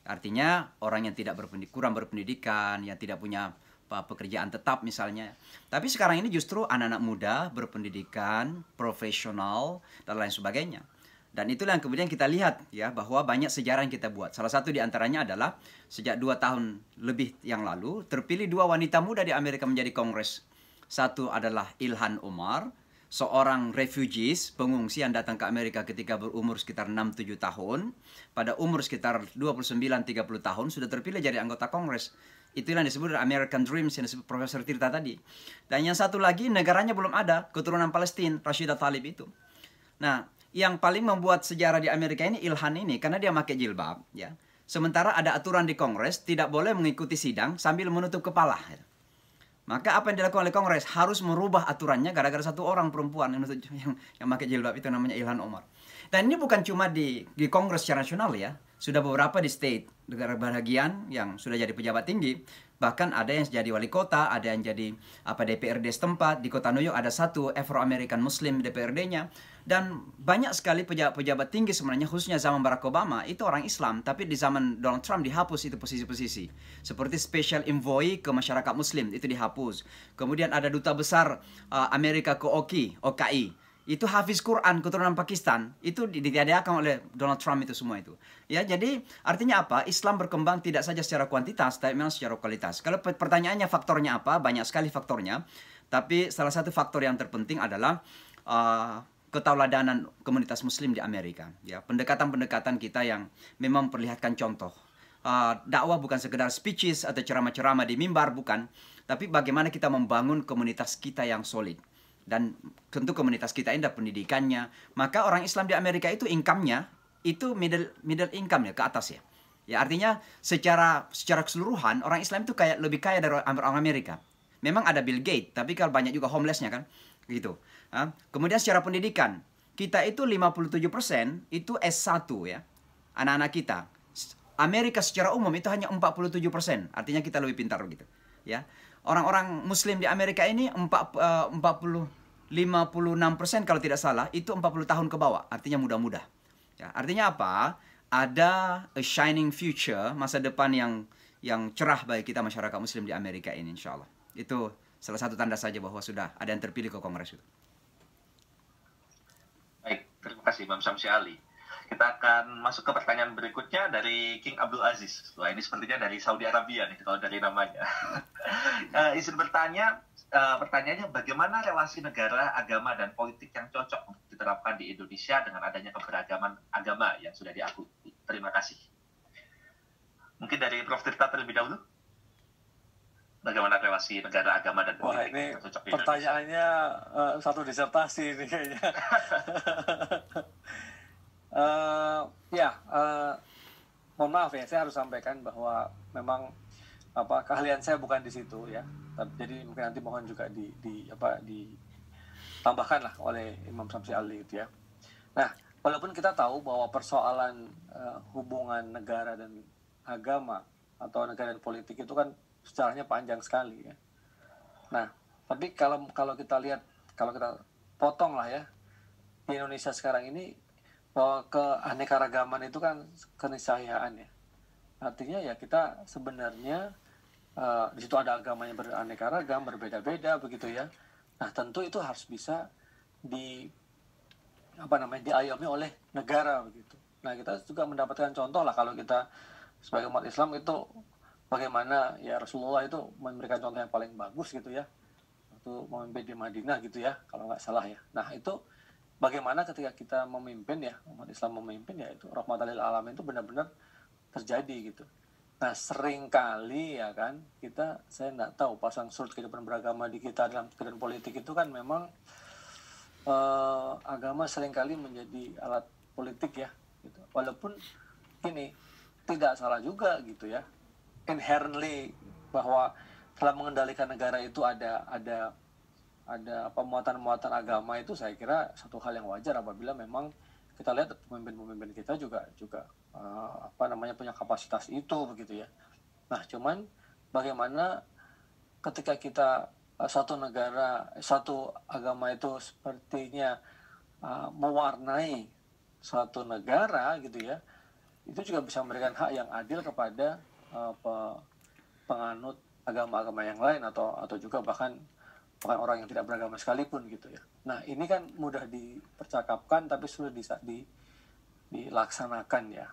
Artinya orang yang tidak berpendidikan, kurang berpendidikan, yang tidak punya pekerjaan tetap misalnya. Tapi sekarang ini justru anak-anak muda berpendidikan, profesional dan lain sebagainya. Dan itulah yang kemudian kita lihat ya bahwa banyak sejarah yang kita buat. Salah satu di antaranya adalah sejak dua tahun lebih yang lalu terpilih dua wanita muda di Amerika menjadi Kongres. Satu adalah Ilhan Omar, seorang refugees, pengungsi yang datang ke Amerika ketika berumur sekitar 6-7 tahun, pada umur sekitar 29-30 tahun sudah terpilih jadi anggota Kongres. Itu yang disebut American Dreams yang disebut Profesor Tirta tadi. Dan yang satu lagi negaranya belum ada, keturunan Palestina, Rashida Talib itu. Nah, yang paling membuat sejarah di Amerika ini Ilhan ini karena dia pakai jilbab, ya. Sementara ada aturan di Kongres tidak boleh mengikuti sidang sambil menutup kepala. Ya. Maka apa yang dilakukan oleh Kongres harus merubah aturannya gara-gara satu orang perempuan yang, yang, yang pakai jilbab itu namanya Ilhan Omar. Dan ini bukan cuma di, di Kongres secara nasional ya sudah beberapa di state negara bahagian yang sudah jadi pejabat tinggi bahkan ada yang jadi wali kota ada yang jadi apa DPRD setempat di kota New York ada satu Afro American Muslim DPRD-nya dan banyak sekali pejabat-pejabat tinggi sebenarnya khususnya zaman Barack Obama itu orang Islam tapi di zaman Donald Trump dihapus itu posisi-posisi seperti special envoy ke masyarakat Muslim itu dihapus kemudian ada duta besar uh, Amerika ke OKI OKI itu hafiz Quran keturunan Pakistan itu ditiadakan oleh Donald Trump itu semua itu Ya, jadi artinya apa? Islam berkembang tidak saja secara kuantitas, tapi memang secara kualitas. Kalau pertanyaannya faktornya apa? Banyak sekali faktornya. Tapi salah satu faktor yang terpenting adalah uh, ketauladanan komunitas muslim di Amerika. Ya, pendekatan-pendekatan kita yang memang perlihatkan contoh. Uh, dakwah bukan sekedar speeches atau ceramah-ceramah di mimbar, bukan. Tapi bagaimana kita membangun komunitas kita yang solid dan tentu komunitas kita ini ada pendidikannya. Maka orang Islam di Amerika itu income-nya itu middle middle income ya ke atas ya. Ya artinya secara secara keseluruhan orang Islam itu kayak lebih kaya dari orang Amerika. Memang ada Bill Gates, tapi kalau banyak juga homelessnya kan, gitu. kemudian secara pendidikan kita itu 57% itu S1 ya. Anak-anak kita. Amerika secara umum itu hanya 47%. Artinya kita lebih pintar gitu. Ya. Orang-orang muslim di Amerika ini 4, uh, 40 56% kalau tidak salah itu 40 tahun ke bawah, artinya muda-muda. Ya, artinya apa? Ada a shining future, masa depan yang yang cerah bagi kita masyarakat muslim di Amerika ini insya Allah. Itu salah satu tanda saja bahwa sudah ada yang terpilih ke Kongres itu. Baik, terima kasih Imam Syamsi Ali. Kita akan masuk ke pertanyaan berikutnya dari King Abdul Aziz. Wah, ini sepertinya dari Saudi Arabia nih kalau dari namanya. uh, izin bertanya, uh, pertanyaannya bagaimana relasi negara, agama, dan politik yang cocok diterapkan di Indonesia dengan adanya keberagaman agama yang sudah diakui. Terima kasih. Mungkin dari Prof. Tirta terlebih dahulu. Bagaimana relasi negara agama dan politik Wah, ini pertanyaannya uh, satu disertasi ini kayaknya. uh, ya, uh, mohon maaf ya, saya harus sampaikan bahwa memang apa keahlian saya bukan di situ ya. jadi mungkin nanti mohon juga di, di apa di tambahkanlah lah oleh Imam Samsi Ali itu ya. Nah, walaupun kita tahu bahwa persoalan uh, hubungan negara dan agama atau negara dan politik itu kan sejarahnya panjang sekali ya. Nah, tapi kalau kalau kita lihat kalau kita potong lah ya di Indonesia sekarang ini bahwa keanekaragaman itu kan keniscayaan ya. Artinya ya kita sebenarnya uh, di situ ada agama yang beraneka ragam, berbeda-beda begitu ya Nah, tentu itu harus bisa di apa namanya diayomi oleh negara begitu. Nah, kita juga mendapatkan contoh lah kalau kita sebagai umat Islam itu bagaimana ya Rasulullah itu memberikan contoh yang paling bagus gitu ya waktu memimpin di Madinah gitu ya kalau nggak salah ya nah itu bagaimana ketika kita memimpin ya umat Islam memimpin ya itu rahmatalil alamin itu benar-benar terjadi gitu Nah, seringkali ya kan, kita, saya nggak tahu pasang surut kehidupan beragama di kita dalam kehidupan politik itu kan memang eh, agama seringkali menjadi alat politik ya. Gitu. Walaupun ini tidak salah juga gitu ya. Inherently bahwa telah mengendalikan negara itu ada ada ada pemuatan muatan agama itu saya kira satu hal yang wajar apabila memang kita lihat pemimpin-pemimpin kita juga juga uh, apa namanya punya kapasitas itu begitu ya. Nah, cuman bagaimana ketika kita eh, satu negara, satu agama itu sepertinya uh, mewarnai suatu negara gitu ya. Itu juga bisa memberikan hak yang adil kepada uh, penganut agama-agama yang lain atau atau juga bahkan bahkan orang yang tidak beragama sekalipun gitu ya. Nah ini kan mudah dipercakapkan tapi sudah di, di, dilaksanakan ya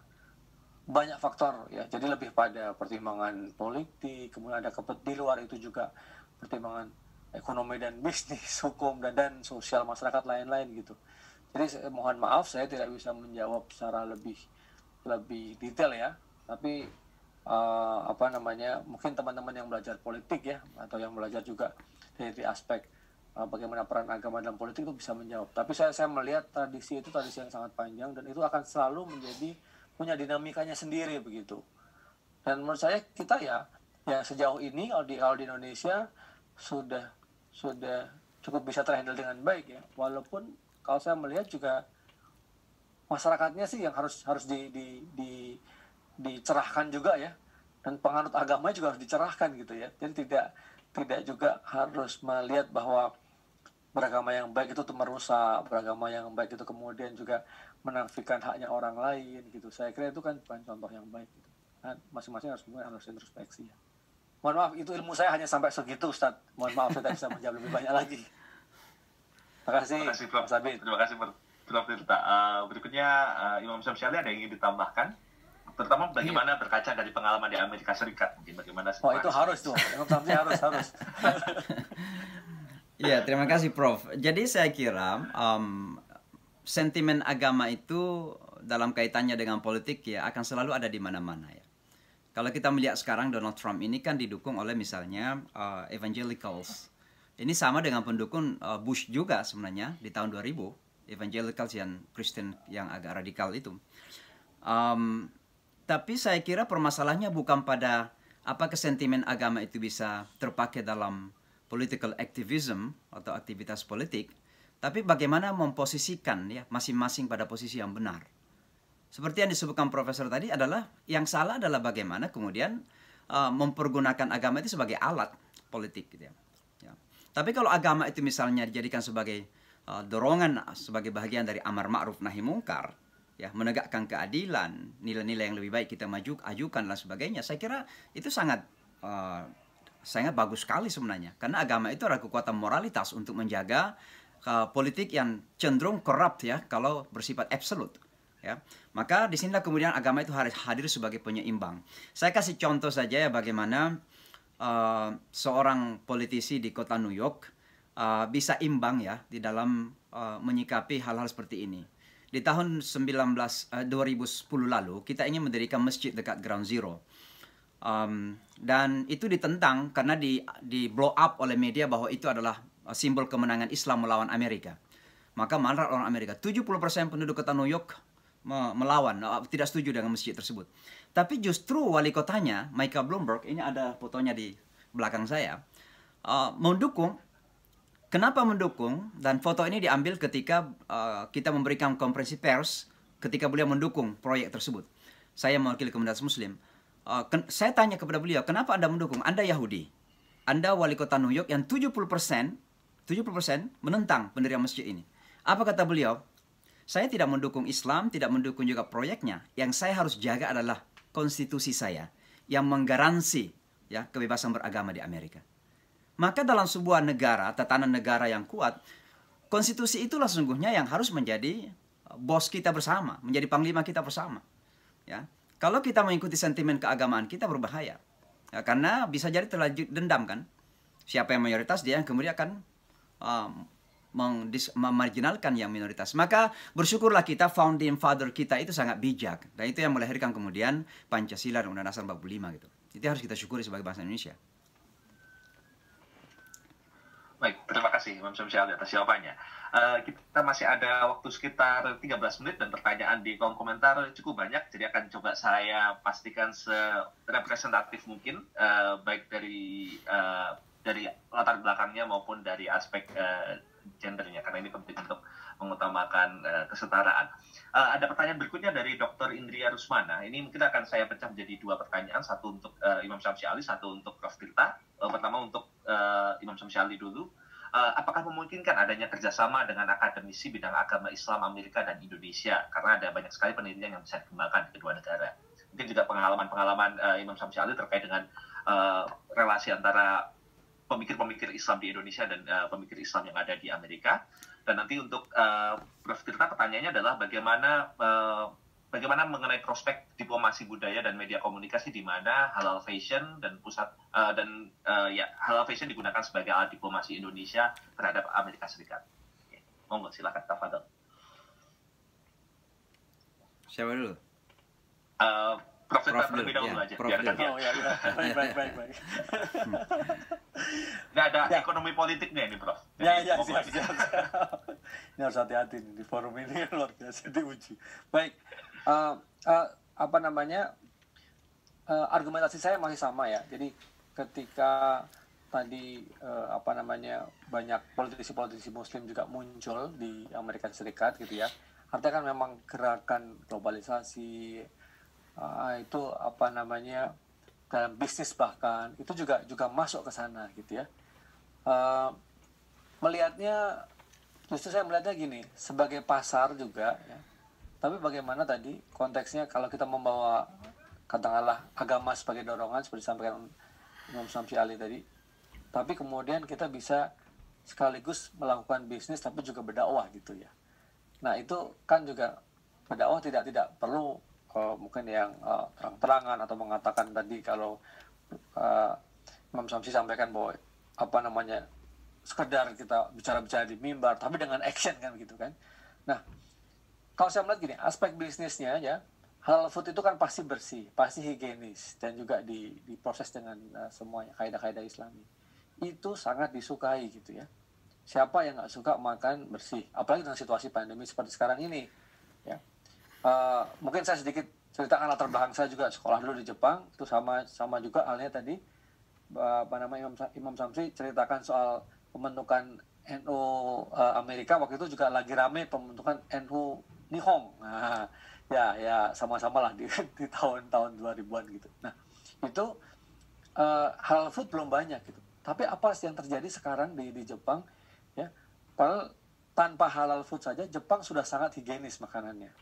banyak faktor ya jadi lebih pada pertimbangan politik kemudian ada kepet di luar itu juga pertimbangan ekonomi dan bisnis hukum dan dan sosial masyarakat lain-lain gitu jadi mohon maaf saya tidak bisa menjawab secara lebih lebih detail ya tapi uh, apa namanya mungkin teman-teman yang belajar politik ya atau yang belajar juga dari aspek uh, bagaimana peran agama dalam politik itu bisa menjawab tapi saya saya melihat tradisi itu tradisi yang sangat panjang dan itu akan selalu menjadi punya dinamikanya sendiri begitu. Dan menurut saya kita ya yang sejauh ini kalau di kalau di Indonesia sudah sudah cukup bisa terhandle dengan baik ya. Walaupun kalau saya melihat juga masyarakatnya sih yang harus harus di, di, di dicerahkan juga ya dan penganut agama juga harus dicerahkan gitu ya. Jadi tidak tidak juga harus melihat bahwa beragama yang baik itu merusak, beragama yang baik itu kemudian juga menafikan haknya orang lain gitu. Saya kira itu kan bukan contoh yang baik. Gitu. Kan masing-masing harus harus introspeksi ya. Mohon maaf, itu ilmu saya hanya sampai segitu, Ustaz. Mohon maaf, saya tidak bisa menjawab lebih banyak lagi. Terima kasih, Terima kasih Prof. Sabi. Terima kasih, Prof. Tirta. Uh, nah, eh, berikutnya, uh, Imam Syamsiali ada yang ingin ditambahkan? Terutama bagaimana iya. berkaca dari pengalaman di Amerika Serikat. Mungkin bagaimana oh, itu harus tuh. Imam Syamsiali harus, harus. ya terima kasih Prof. Jadi saya kira um, sentimen agama itu dalam kaitannya dengan politik ya akan selalu ada di mana-mana ya. Kalau kita melihat sekarang Donald Trump ini kan didukung oleh misalnya uh, evangelicals. Ini sama dengan pendukung uh, Bush juga sebenarnya di tahun 2000, evangelicals yang Kristen yang agak radikal itu. Um, tapi saya kira permasalahannya bukan pada apa kesentimen agama itu bisa terpakai dalam political activism atau aktivitas politik, tapi bagaimana memposisikan ya masing-masing pada posisi yang benar. Seperti yang disebutkan profesor tadi adalah yang salah adalah bagaimana kemudian uh, mempergunakan agama itu sebagai alat politik gitu ya. ya. Tapi kalau agama itu misalnya dijadikan sebagai uh, dorongan sebagai bagian dari amar ma'ruf nahi mungkar, ya menegakkan keadilan, nilai-nilai yang lebih baik kita maju ajukan dan sebagainya. Saya kira itu sangat uh, sangat bagus sekali sebenarnya karena agama itu adalah kekuatan moralitas untuk menjaga politik yang cenderung korup ya kalau bersifat absolut ya maka disinilah kemudian agama itu harus hadir sebagai penyeimbang saya kasih contoh saja ya bagaimana uh, seorang politisi di kota New York uh, bisa imbang ya di dalam uh, menyikapi hal-hal seperti ini di tahun 19 uh, 2010 lalu kita ingin mendirikan masjid dekat Ground Zero um, dan itu ditentang karena di di blow up oleh media bahwa itu adalah Eh, simbol kemenangan Islam melawan Amerika. Maka marah orang Amerika. 70% penduduk kota New York melawan, eh, tidak setuju dengan masjid tersebut. Tapi justru wali kotanya, Michael Bloomberg, ini ada fotonya di belakang saya, eh, mendukung. Kenapa mendukung? Dan foto ini diambil ketika kita memberikan kompresi pers ketika beliau mendukung proyek tersebut. Saya mewakili komunitas muslim. saya tanya kepada beliau, kenapa Anda mendukung? Anda Yahudi. Anda wali kota New York yang 70% 70% menentang pendirian masjid ini. Apa kata beliau? Saya tidak mendukung Islam, tidak mendukung juga proyeknya. Yang saya harus jaga adalah konstitusi saya yang menggaransi ya kebebasan beragama di Amerika. Maka dalam sebuah negara, tatanan negara yang kuat, konstitusi itulah sesungguhnya yang harus menjadi uh, bos kita bersama, menjadi panglima kita bersama. Ya. Kalau kita mengikuti sentimen keagamaan kita berbahaya. Ya, karena bisa jadi terlanjut dendam kan. Siapa yang mayoritas dia yang kemudian akan um, uh, memarjinalkan yang minoritas. Maka bersyukurlah kita founding father kita itu sangat bijak. Dan itu yang melahirkan kemudian Pancasila dan Undang-Undang Dasar 45 gitu. Itu harus kita syukuri sebagai bangsa Indonesia. Baik, terima kasih Imam Syamsial atas jawabannya. Uh, kita masih ada waktu sekitar 13 menit dan pertanyaan di kolom komentar cukup banyak, jadi akan coba saya pastikan se-representatif mungkin, uh, baik dari uh, dari latar belakangnya maupun dari aspek uh, gendernya karena ini penting untuk mengutamakan uh, kesetaraan. Uh, ada pertanyaan berikutnya dari Dr. Indria Rusmana. Ini mungkin akan saya pecah menjadi dua pertanyaan, satu untuk uh, Imam Syamsi Ali, satu untuk Prof. Tirta. Uh, pertama untuk uh, Imam Syamsi Ali dulu. Uh, apakah memungkinkan adanya kerjasama dengan akademisi bidang agama Islam Amerika dan Indonesia? Karena ada banyak sekali penelitian yang bisa dikembangkan di kedua negara. Mungkin juga pengalaman-pengalaman uh, Imam Syamsi Ali terkait dengan uh, relasi antara pemikir-pemikir Islam di Indonesia dan uh, pemikir Islam yang ada di Amerika. Dan nanti untuk uh, Prof. Tirta pertanyaannya adalah bagaimana uh, bagaimana mengenai prospek diplomasi budaya dan media komunikasi di mana halal fashion dan pusat uh, dan uh, ya halal fashion digunakan sebagai alat diplomasi Indonesia terhadap Amerika Serikat. Monggo silakan Tafadol. Siapa dulu? Uh, Prof, Prof terlebih dahulu yeah. aja, Prof Biar kan iya. Oh, ya, ya. Baik, baik, baik, baik. nah, ada ya. ekonomi politik nih, ini, Prof. ya, ya, siap, siap, siap. ini harus hati-hati di forum ini luar biasa diuji. Baik, uh, uh, apa namanya? Uh, argumentasi saya masih sama ya. Jadi ketika tadi uh, apa namanya banyak politisi-politisi Muslim juga muncul di Amerika Serikat gitu ya. Artinya kan memang gerakan globalisasi Ah, itu apa namanya dalam bisnis bahkan itu juga juga masuk ke sana gitu ya uh, melihatnya justru saya melihatnya gini sebagai pasar juga ya tapi bagaimana tadi konteksnya kalau kita membawa katakanlah agama sebagai dorongan seperti disampaikan Imam Samsi Ali tadi tapi kemudian kita bisa sekaligus melakukan bisnis tapi juga berdakwah gitu ya nah itu kan juga berdakwah tidak tidak perlu uh, mungkin yang uh, eh, terang-terangan atau mengatakan tadi kalau uh, Imam Samsi sampaikan bahwa apa namanya sekedar kita bicara-bicara di mimbar tapi dengan action kan gitu kan nah kalau saya melihat gini aspek bisnisnya ya halal food itu kan pasti bersih pasti higienis dan juga di, diproses dengan uh, semuanya kaidah-kaidah islami itu sangat disukai gitu ya siapa yang nggak suka makan bersih apalagi dengan situasi pandemi seperti sekarang ini ya uh, mungkin saya sedikit ceritakan latar belakang saya juga sekolah dulu di Jepang itu sama sama juga halnya tadi eh, apa nama Imam Imam Samsi ceritakan soal pembentukan NU eh, Amerika waktu itu juga lagi rame pembentukan NU Nihong nah, ya ya sama-sama lah di, tahun-tahun 2000-an gitu nah itu uh, hal food belum banyak gitu tapi apa yang terjadi sekarang di di Jepang ya padahal tanpa halal food saja Jepang sudah sangat higienis makanannya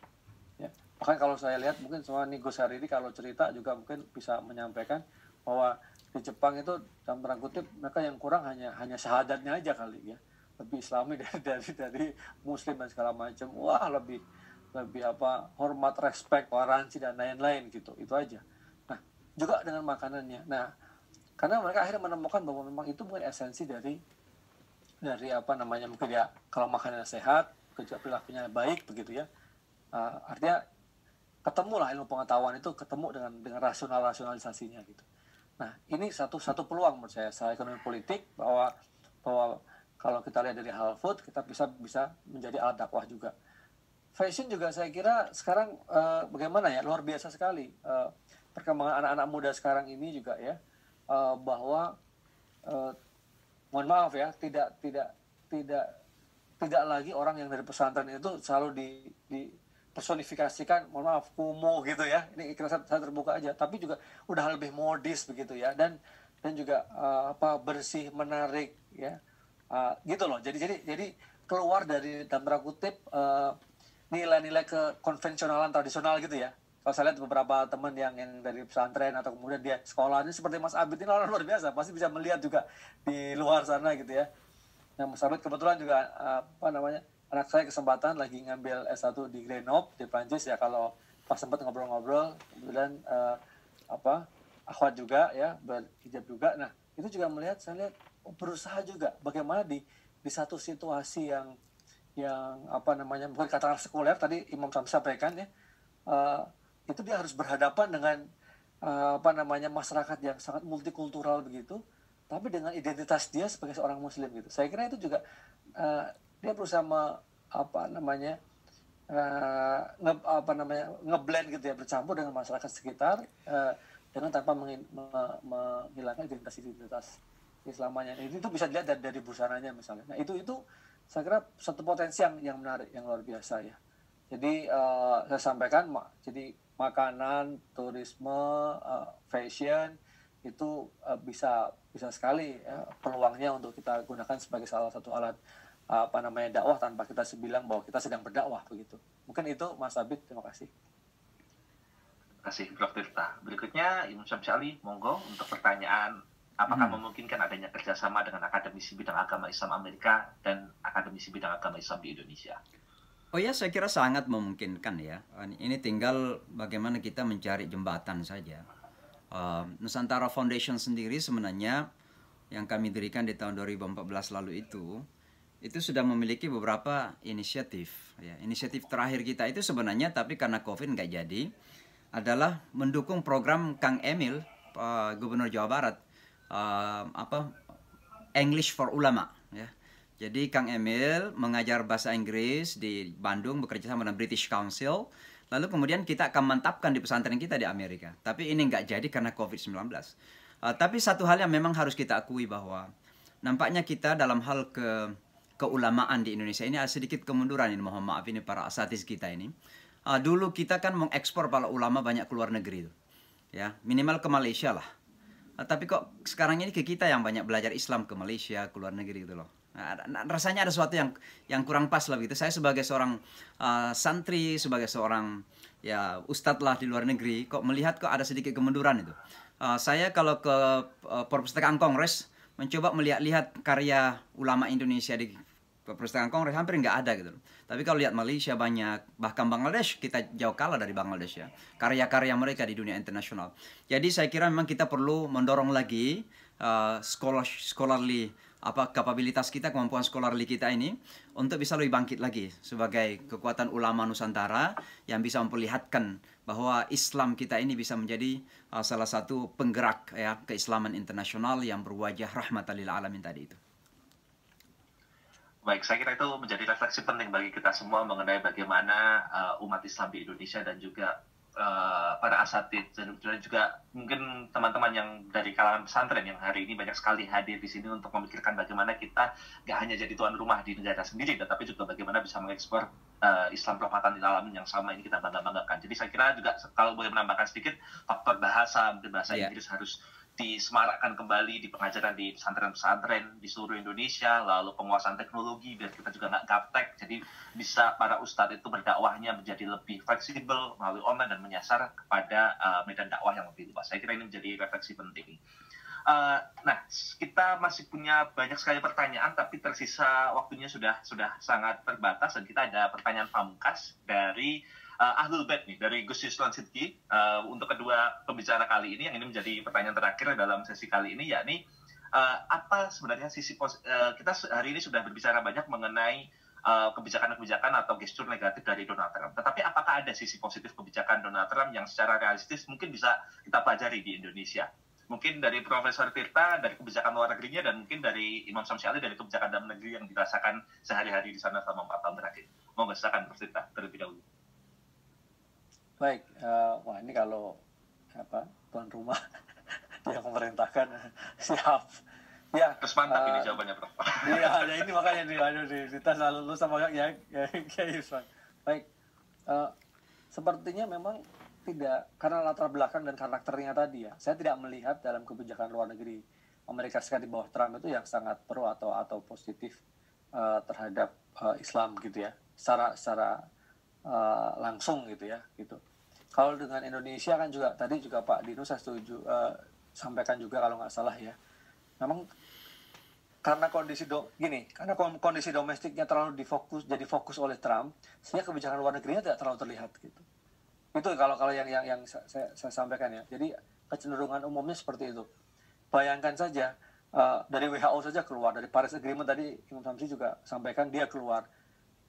makanya kalau saya lihat mungkin semua Nigus hari ini kalau cerita juga mungkin bisa menyampaikan bahwa di Jepang itu dalam tanda kutip mereka yang kurang hanya hanya syahadatnya aja kali ya lebih islami dari dari, dari muslim dan segala macam wah lebih lebih apa hormat respect waransi dan lain-lain gitu itu aja nah juga dengan makanannya nah karena mereka akhirnya menemukan bahwa memang itu bukan esensi dari dari apa namanya mungkin ya kalau makanan sehat kerja perilakunya baik begitu ya uh, artinya ketemu lah ilmu pengetahuan itu ketemu dengan dengan rasional rasionalisasinya gitu nah ini satu satu peluang menurut saya secara ekonomi politik bahwa bahwa kalau kita lihat dari hal food kita bisa bisa menjadi alat dakwah juga fashion juga saya kira sekarang eh, bagaimana ya luar biasa sekali eh, perkembangan anak-anak muda sekarang ini juga ya eh, bahwa mohon maaf ya tidak tidak tidak tidak lagi orang yang dari pesantren itu selalu di, di personifikasikan mohon maaf kumo gitu ya ini ikhlas saya terbuka aja tapi juga udah lebih modis begitu ya dan dan juga uh, apa bersih menarik ya uh, gitu loh jadi jadi jadi keluar dari dalam tanda kutip eh, nilai-nilai ke konvensionalan tradisional gitu ya kalau saya lihat beberapa teman yang yang dari pesantren atau kemudian dia sekolahnya seperti Mas Abid ini orang luar biasa pasti bisa melihat juga di luar sana gitu ya nah Mas Abid kebetulan juga uh, apa namanya anak saya kesempatan lagi ngambil S1 di Grenoble di Prancis ya kalau pas sempat ngobrol-ngobrol kemudian uh, apa akhwat juga ya berhijab juga nah itu juga melihat saya lihat oh, berusaha juga bagaimana di di satu situasi yang yang apa namanya bukan kata sekuler tadi Imam Samsa sampaikan ya uh, itu dia harus berhadapan dengan uh, apa namanya masyarakat yang sangat multikultural begitu tapi dengan identitas dia sebagai seorang muslim gitu saya kira itu juga uh, dia berusaha me, apa namanya uh, nge, apa namanya ngeblend gitu ya bercampur dengan masyarakat sekitar uh, dengan tanpa mengin, me, menghilangkan identitas identitas Islamanya ini itu bisa dilihat dari, dari busananya misalnya nah itu itu saya kira satu potensi yang yang menarik yang luar biasa ya jadi uh, saya sampaikan mak jadi makanan turisme uh, fashion itu uh, bisa bisa sekali ya, peluangnya untuk kita gunakan sebagai salah satu alat apa namanya dakwah tanpa kita sebilang bahwa kita sedang berdakwah begitu. Mungkin itu Mas Abid, terima kasih. Terima kasih Prof. Tirta. Berikutnya Imam Syamsi Ali, monggo untuk pertanyaan apakah hmm. memungkinkan adanya kerjasama dengan akademisi bidang agama Islam Amerika dan akademisi bidang agama Islam di Indonesia? Oh ya, saya kira sangat memungkinkan ya. Ini tinggal bagaimana kita mencari jembatan saja. Uh, Nusantara Foundation sendiri sebenarnya yang kami dirikan di tahun 2014 lalu itu itu sudah memiliki beberapa inisiatif. Ya, inisiatif terakhir kita itu sebenarnya tapi karena COVID nggak jadi adalah mendukung program Kang Emil uh, Gubernur Jawa Barat uh, apa English for Ulama. Ya. Jadi Kang Emil mengajar bahasa Inggris di Bandung bekerja sama dengan British Council. Lalu kemudian kita akan mantapkan di pesantren kita di Amerika. Tapi ini nggak jadi karena COVID-19. Uh, eh, tapi satu hal yang memang harus kita akui bahwa nampaknya kita dalam hal ke keulamaan di Indonesia ini sedikit kemunduran ini mohon maaf ini para asatis kita ini uh, dulu kita kan mengekspor para ulama banyak ke luar negeri itu ya minimal ke Malaysia lah uh, tapi kok sekarang ini ke kita yang banyak belajar Islam ke Malaysia ke luar negeri gitu loh Nah, rasanya ada sesuatu yang yang kurang pas lah gitu. Saya sebagai seorang uh, santri, sebagai seorang ya ustadz lah di luar negeri, kok melihat kok ada sedikit kemunduran itu. Uh, saya kalau ke uh, eh, perpustakaan kongres mencoba melihat-lihat karya ulama Indonesia di perpustakaan kongres hampir nggak ada gitu Tapi kalau lihat Malaysia banyak, bahkan Bangladesh kita jauh kalah dari Bangladesh ya. Karya-karya mereka di dunia internasional. Jadi saya kira memang kita perlu mendorong lagi uh, eh, scholar scholarly apa kapabilitas kita, kemampuan scholarly kita ini untuk bisa lebih bangkit lagi sebagai kekuatan ulama Nusantara yang bisa memperlihatkan bahwa Islam kita ini bisa menjadi uh, salah satu penggerak ya keislaman internasional yang berwajah rahmatan alamin tadi itu. Baik, saya kira itu menjadi refleksi penting bagi kita semua mengenai bagaimana uh, umat Islam di Indonesia dan juga uh, para asatid dan juga mungkin teman-teman yang dari kalangan pesantren yang hari ini banyak sekali hadir di sini untuk memikirkan bagaimana kita gak hanya jadi tuan rumah di negara sendiri, tetapi juga bagaimana bisa mengekspor uh, Islam perempatan di dalam yang sama ini kita bangga banggakan. Jadi saya kira juga kalau boleh menambahkan sedikit faktor bahasa, mungkin bahasa yeah. Inggris harus disemarakkan kembali di pengajaran di pesantren-pesantren di seluruh Indonesia, lalu penguasaan teknologi biar kita juga nggak gaptek, jadi bisa para ustadz itu berdakwahnya menjadi lebih fleksibel melalui online dan menyasar kepada uh, medan dakwah yang lebih luas. Saya kira ini menjadi refleksi penting. Uh, nah, kita masih punya banyak sekali pertanyaan, tapi tersisa waktunya sudah sudah sangat terbatas dan kita ada pertanyaan pamungkas dari uh, eh, Ahlul Bait nih dari Gus Yuslan Sidki uh, untuk kedua pembicara kali ini yang ini menjadi pertanyaan terakhir dalam sesi kali ini yakni uh, apa sebenarnya sisi pos uh, kita hari ini sudah berbicara banyak mengenai kebijakan-kebijakan uh, atau gestur negatif dari Donald Trump. Tetapi apakah ada sisi positif kebijakan Donald Trump yang secara realistis mungkin bisa kita pelajari di Indonesia? Mungkin dari Profesor Tirta, dari kebijakan luar negerinya, dan mungkin dari Imam Samsi dari kebijakan dalam negeri yang dirasakan sehari-hari di sana selama 4 tahun terakhir. Mau silakan, Prof. Tirta, terlebih dahulu baik uh, wah ini kalau apa tuan rumah iya. yang memerintahkan siap ya terus mantap uh, ini eh, jawabannya prof iya ada ini makanya nih aduh di kita selalu sama sama ya ya Yusuf baik uh, sepertinya memang tidak karena latar belakang dan karakternya tadi ya saya tidak melihat dalam kebijakan luar negeri Amerika Serikat di bawah Trump itu yang sangat pro atau atau positif uh, terhadap uh, Islam gitu ya secara secara Eh, langsung gitu ya gitu kalau dengan Indonesia kan juga tadi juga Pak Dino saya setuju uh, sampaikan juga kalau nggak salah ya memang karena kondisi do gini karena kondisi domestiknya terlalu difokus jadi fokus oleh Trump sehingga kebijakan luar negerinya tidak terlalu terlihat gitu itu kalau kalau yang yang yang saya, saya sampaikan ya jadi kecenderungan umumnya seperti itu bayangkan saja uh, dari WHO saja keluar dari Paris Agreement tadi Imam Samsi juga sampaikan dia keluar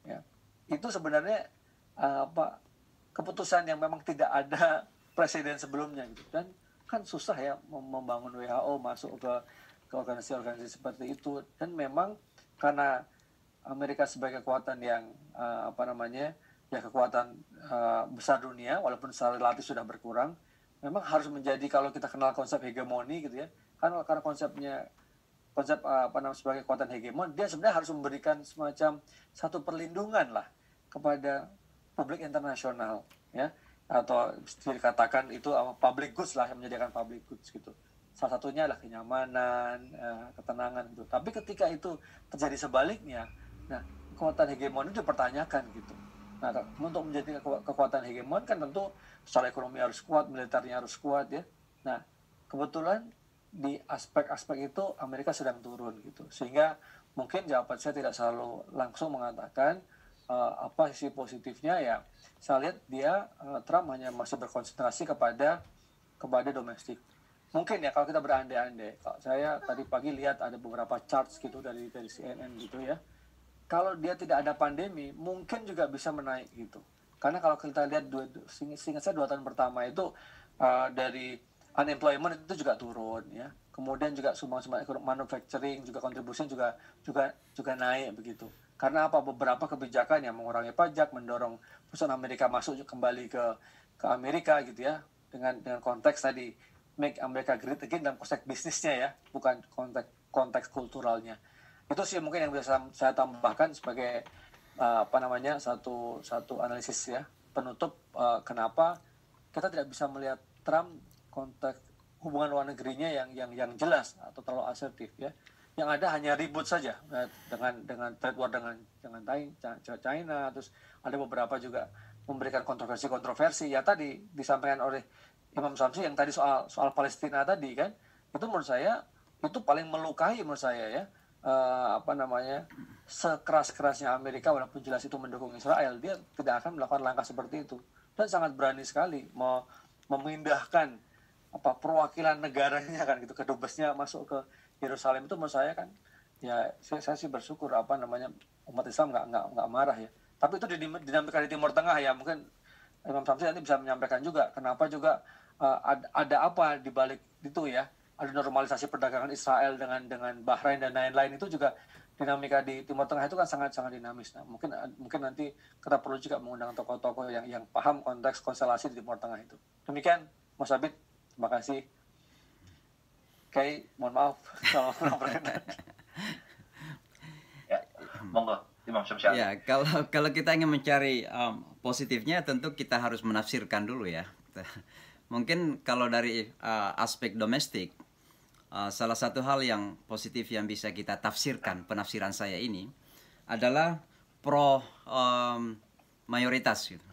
ya itu sebenarnya uh, apa keputusan yang memang tidak ada presiden sebelumnya gitu dan kan susah ya membangun WHO masuk ke ke organisasi-organisasi seperti itu dan memang karena Amerika sebagai kekuatan yang uh, apa namanya ya kekuatan uh, besar dunia walaupun secara relatif sudah berkurang memang harus menjadi kalau kita kenal konsep hegemoni gitu ya kan karena konsepnya konsep uh, apa namanya sebagai kekuatan hegemon dia sebenarnya harus memberikan semacam satu perlindungan lah kepada publik internasional ya atau dikatakan itu eh, public goods lah yang menyediakan public goods gitu salah satunya adalah kenyamanan eh, ketenangan gitu tapi ketika itu terjadi sebaliknya nah kekuatan hegemon itu dipertanyakan gitu nah untuk menjadi kekuatan hegemon kan tentu secara ekonomi harus kuat militernya harus kuat ya nah kebetulan di aspek-aspek itu Amerika sedang turun gitu sehingga mungkin jawaban saya tidak selalu langsung mengatakan uh, apa sisi positifnya ya saya lihat dia uh, Trump hanya masih berkonsentrasi kepada kepada domestik mungkin ya kalau kita berandai-andai kalau saya tadi pagi lihat ada beberapa charts gitu dari dari CNN gitu ya kalau dia tidak ada pandemi mungkin juga bisa menaik gitu karena kalau kita lihat dua singkat saya dua tahun pertama itu uh, dari unemployment itu juga turun ya kemudian juga sumbang sumbang manufacturing juga kontribusi juga juga juga naik begitu karena apa? Beberapa kebijakan yang mengurangi pajak, mendorong perusahaan Amerika masuk kembali ke ke Amerika gitu ya, dengan dengan konteks tadi make Amerika great again dalam konteks bisnisnya ya, bukan konteks konteks kulturalnya. Itu sih mungkin yang bisa saya tambahkan sebagai uh, apa namanya satu satu analisis ya penutup uh, kenapa kita tidak bisa melihat Trump konteks hubungan luar negerinya yang yang yang jelas atau terlalu asertif ya yang ada hanya ribut saja nah, dengan dengan trade war dengan dengan China terus ada beberapa juga memberikan kontroversi-kontroversi ya tadi disampaikan oleh Imam Samsi yang tadi soal soal Palestina tadi kan itu menurut saya itu paling melukai menurut saya ya uh, apa namanya sekeras-kerasnya Amerika walaupun jelas itu mendukung Israel dia tidak akan melakukan langkah seperti itu dan sangat berani sekali mau memindahkan apa perwakilan negaranya kan gitu kedubesnya masuk ke Yerusalem itu menurut saya kan ya saya, saya sih bersyukur apa namanya umat Islam nggak nggak nggak marah ya tapi itu dinamika di Timur Tengah ya mungkin Imam Samsi nanti bisa menyampaikan juga kenapa juga uh, eh, ada, ada apa di balik itu ya ada normalisasi perdagangan Israel dengan dengan Bahrain dan lain-lain itu juga dinamika di Timur Tengah itu kan sangat-sangat dinamis. Nah, mungkin mungkin nanti kita perlu juga mengundang tokoh-tokoh yang yang paham konteks konstelasi di Timur Tengah itu. Demikian, Mas Abid, terima kasih kayak mohon maaf kalau kurang berkenan ya monggo Ya, kalau kalau kita ingin mencari um, positifnya tentu kita harus menafsirkan dulu ya. Mungkin kalau dari uh, aspek domestik uh, salah satu hal yang positif yang bisa kita tafsirkan penafsiran saya ini adalah pro um, mayoritas gitu.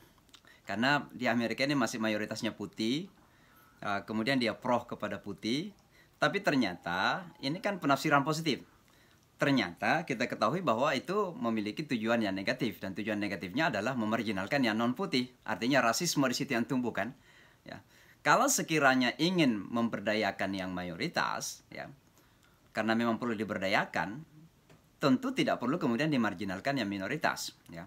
Karena di Amerika ini masih mayoritasnya putih, uh, kemudian dia pro kepada putih, tapi ternyata ini kan penafsiran positif. Ternyata kita ketahui bahwa itu memiliki tujuan yang negatif dan tujuan negatifnya adalah memarjinalkan yang non putih. Artinya rasisme di situ yang tumbuh kan. Ya. Kalau sekiranya ingin memperdayakan yang mayoritas, ya, karena memang perlu diberdayakan, tentu tidak perlu kemudian dimarginalkan yang minoritas. Ya.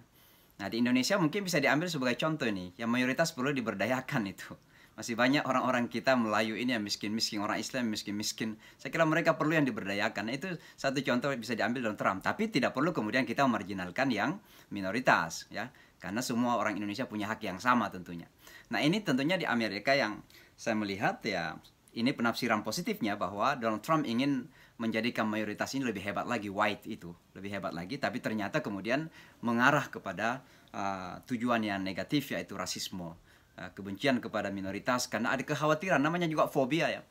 Nah di Indonesia mungkin bisa diambil sebagai contoh ini, yang mayoritas perlu diberdayakan itu. Masih banyak orang-orang kita Melayu ini yang miskin-miskin, orang Islam miskin-miskin. Saya kira mereka perlu yang diberdayakan. Nah, itu satu contoh yang bisa diambil dalam Trump. Tapi tidak perlu kemudian kita marginalkan yang minoritas, ya. Karena semua orang Indonesia punya hak yang sama tentunya. Nah ini tentunya di Amerika yang saya melihat ya ini penafsiran positifnya bahwa Donald Trump ingin menjadikan mayoritas ini lebih hebat lagi white itu lebih hebat lagi tapi ternyata kemudian mengarah kepada uh, tujuan yang negatif yaitu rasisme Eh, kebencian kepada minoritas karena ada kekhawatiran namanya juga fobia ya.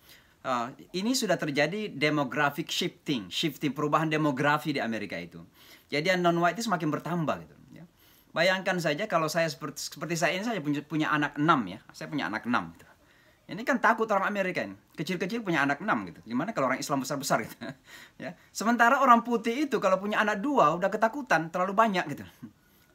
Uh, ini sudah terjadi demographic shifting, shifting perubahan demografi di Amerika itu. Jadi yang non white itu semakin bertambah gitu. Ya. Bayangkan saja kalau saya seperti, seperti saya ini saya punya, punya anak enam ya, saya punya anak enam. Gitu. Ini kan takut orang Amerika ini, kecil-kecil punya anak enam gitu. Gimana kalau orang Islam besar-besar gitu? ya. Sementara orang putih itu kalau punya anak dua udah ketakutan terlalu banyak gitu.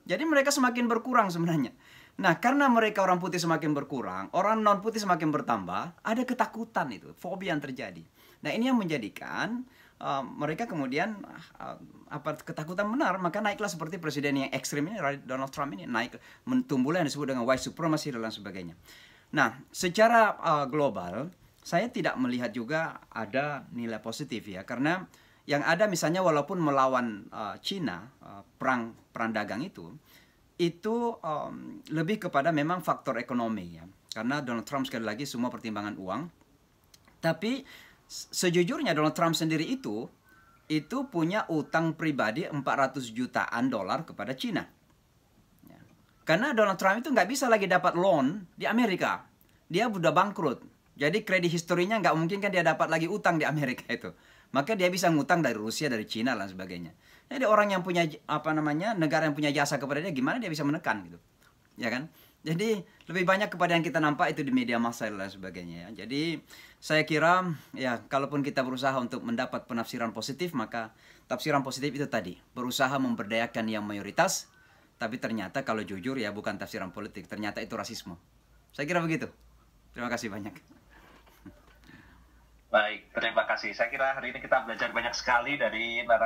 Jadi mereka semakin berkurang sebenarnya. Nah, karena mereka orang putih semakin berkurang, orang non putih semakin bertambah, ada ketakutan itu, fobia yang terjadi. Nah, ini yang menjadikan uh, mereka kemudian uh, apa ketakutan benar, maka naiklah seperti presiden yang ekstrem ini Donald Trump ini naik tumbuhlah yang disebut dengan white supremacy dan lain sebagainya. Nah, secara uh, global saya tidak melihat juga ada nilai positif ya karena yang ada misalnya walaupun melawan uh, Cina uh, perang perang dagang itu itu um, lebih kepada memang faktor ekonomi ya karena Donald Trump sekali lagi semua pertimbangan uang tapi sejujurnya Donald Trump sendiri itu itu punya utang pribadi 400 jutaan dolar kepada Cina ya. karena Donald Trump itu nggak bisa lagi dapat loan di Amerika dia udah bangkrut jadi kredit historinya nggak mungkin kan dia dapat lagi utang di Amerika itu maka dia bisa ngutang dari Rusia dari Cina dan sebagainya jadi nah, orang yang punya apa namanya negara yang punya jasa kepada dia gimana dia bisa menekan gitu, ya kan? Jadi lebih banyak kepada yang kita nampak itu di media massa dan sebagainya. Ya. Jadi saya kira ya kalaupun kita berusaha untuk mendapat penafsiran positif maka tafsiran positif itu tadi berusaha memberdayakan yang mayoritas tapi ternyata kalau jujur ya bukan tafsiran politik ternyata itu rasisme. Saya kira begitu. Terima kasih banyak. Baik, terima kasih. Saya kira hari ini kita belajar banyak sekali dari narasi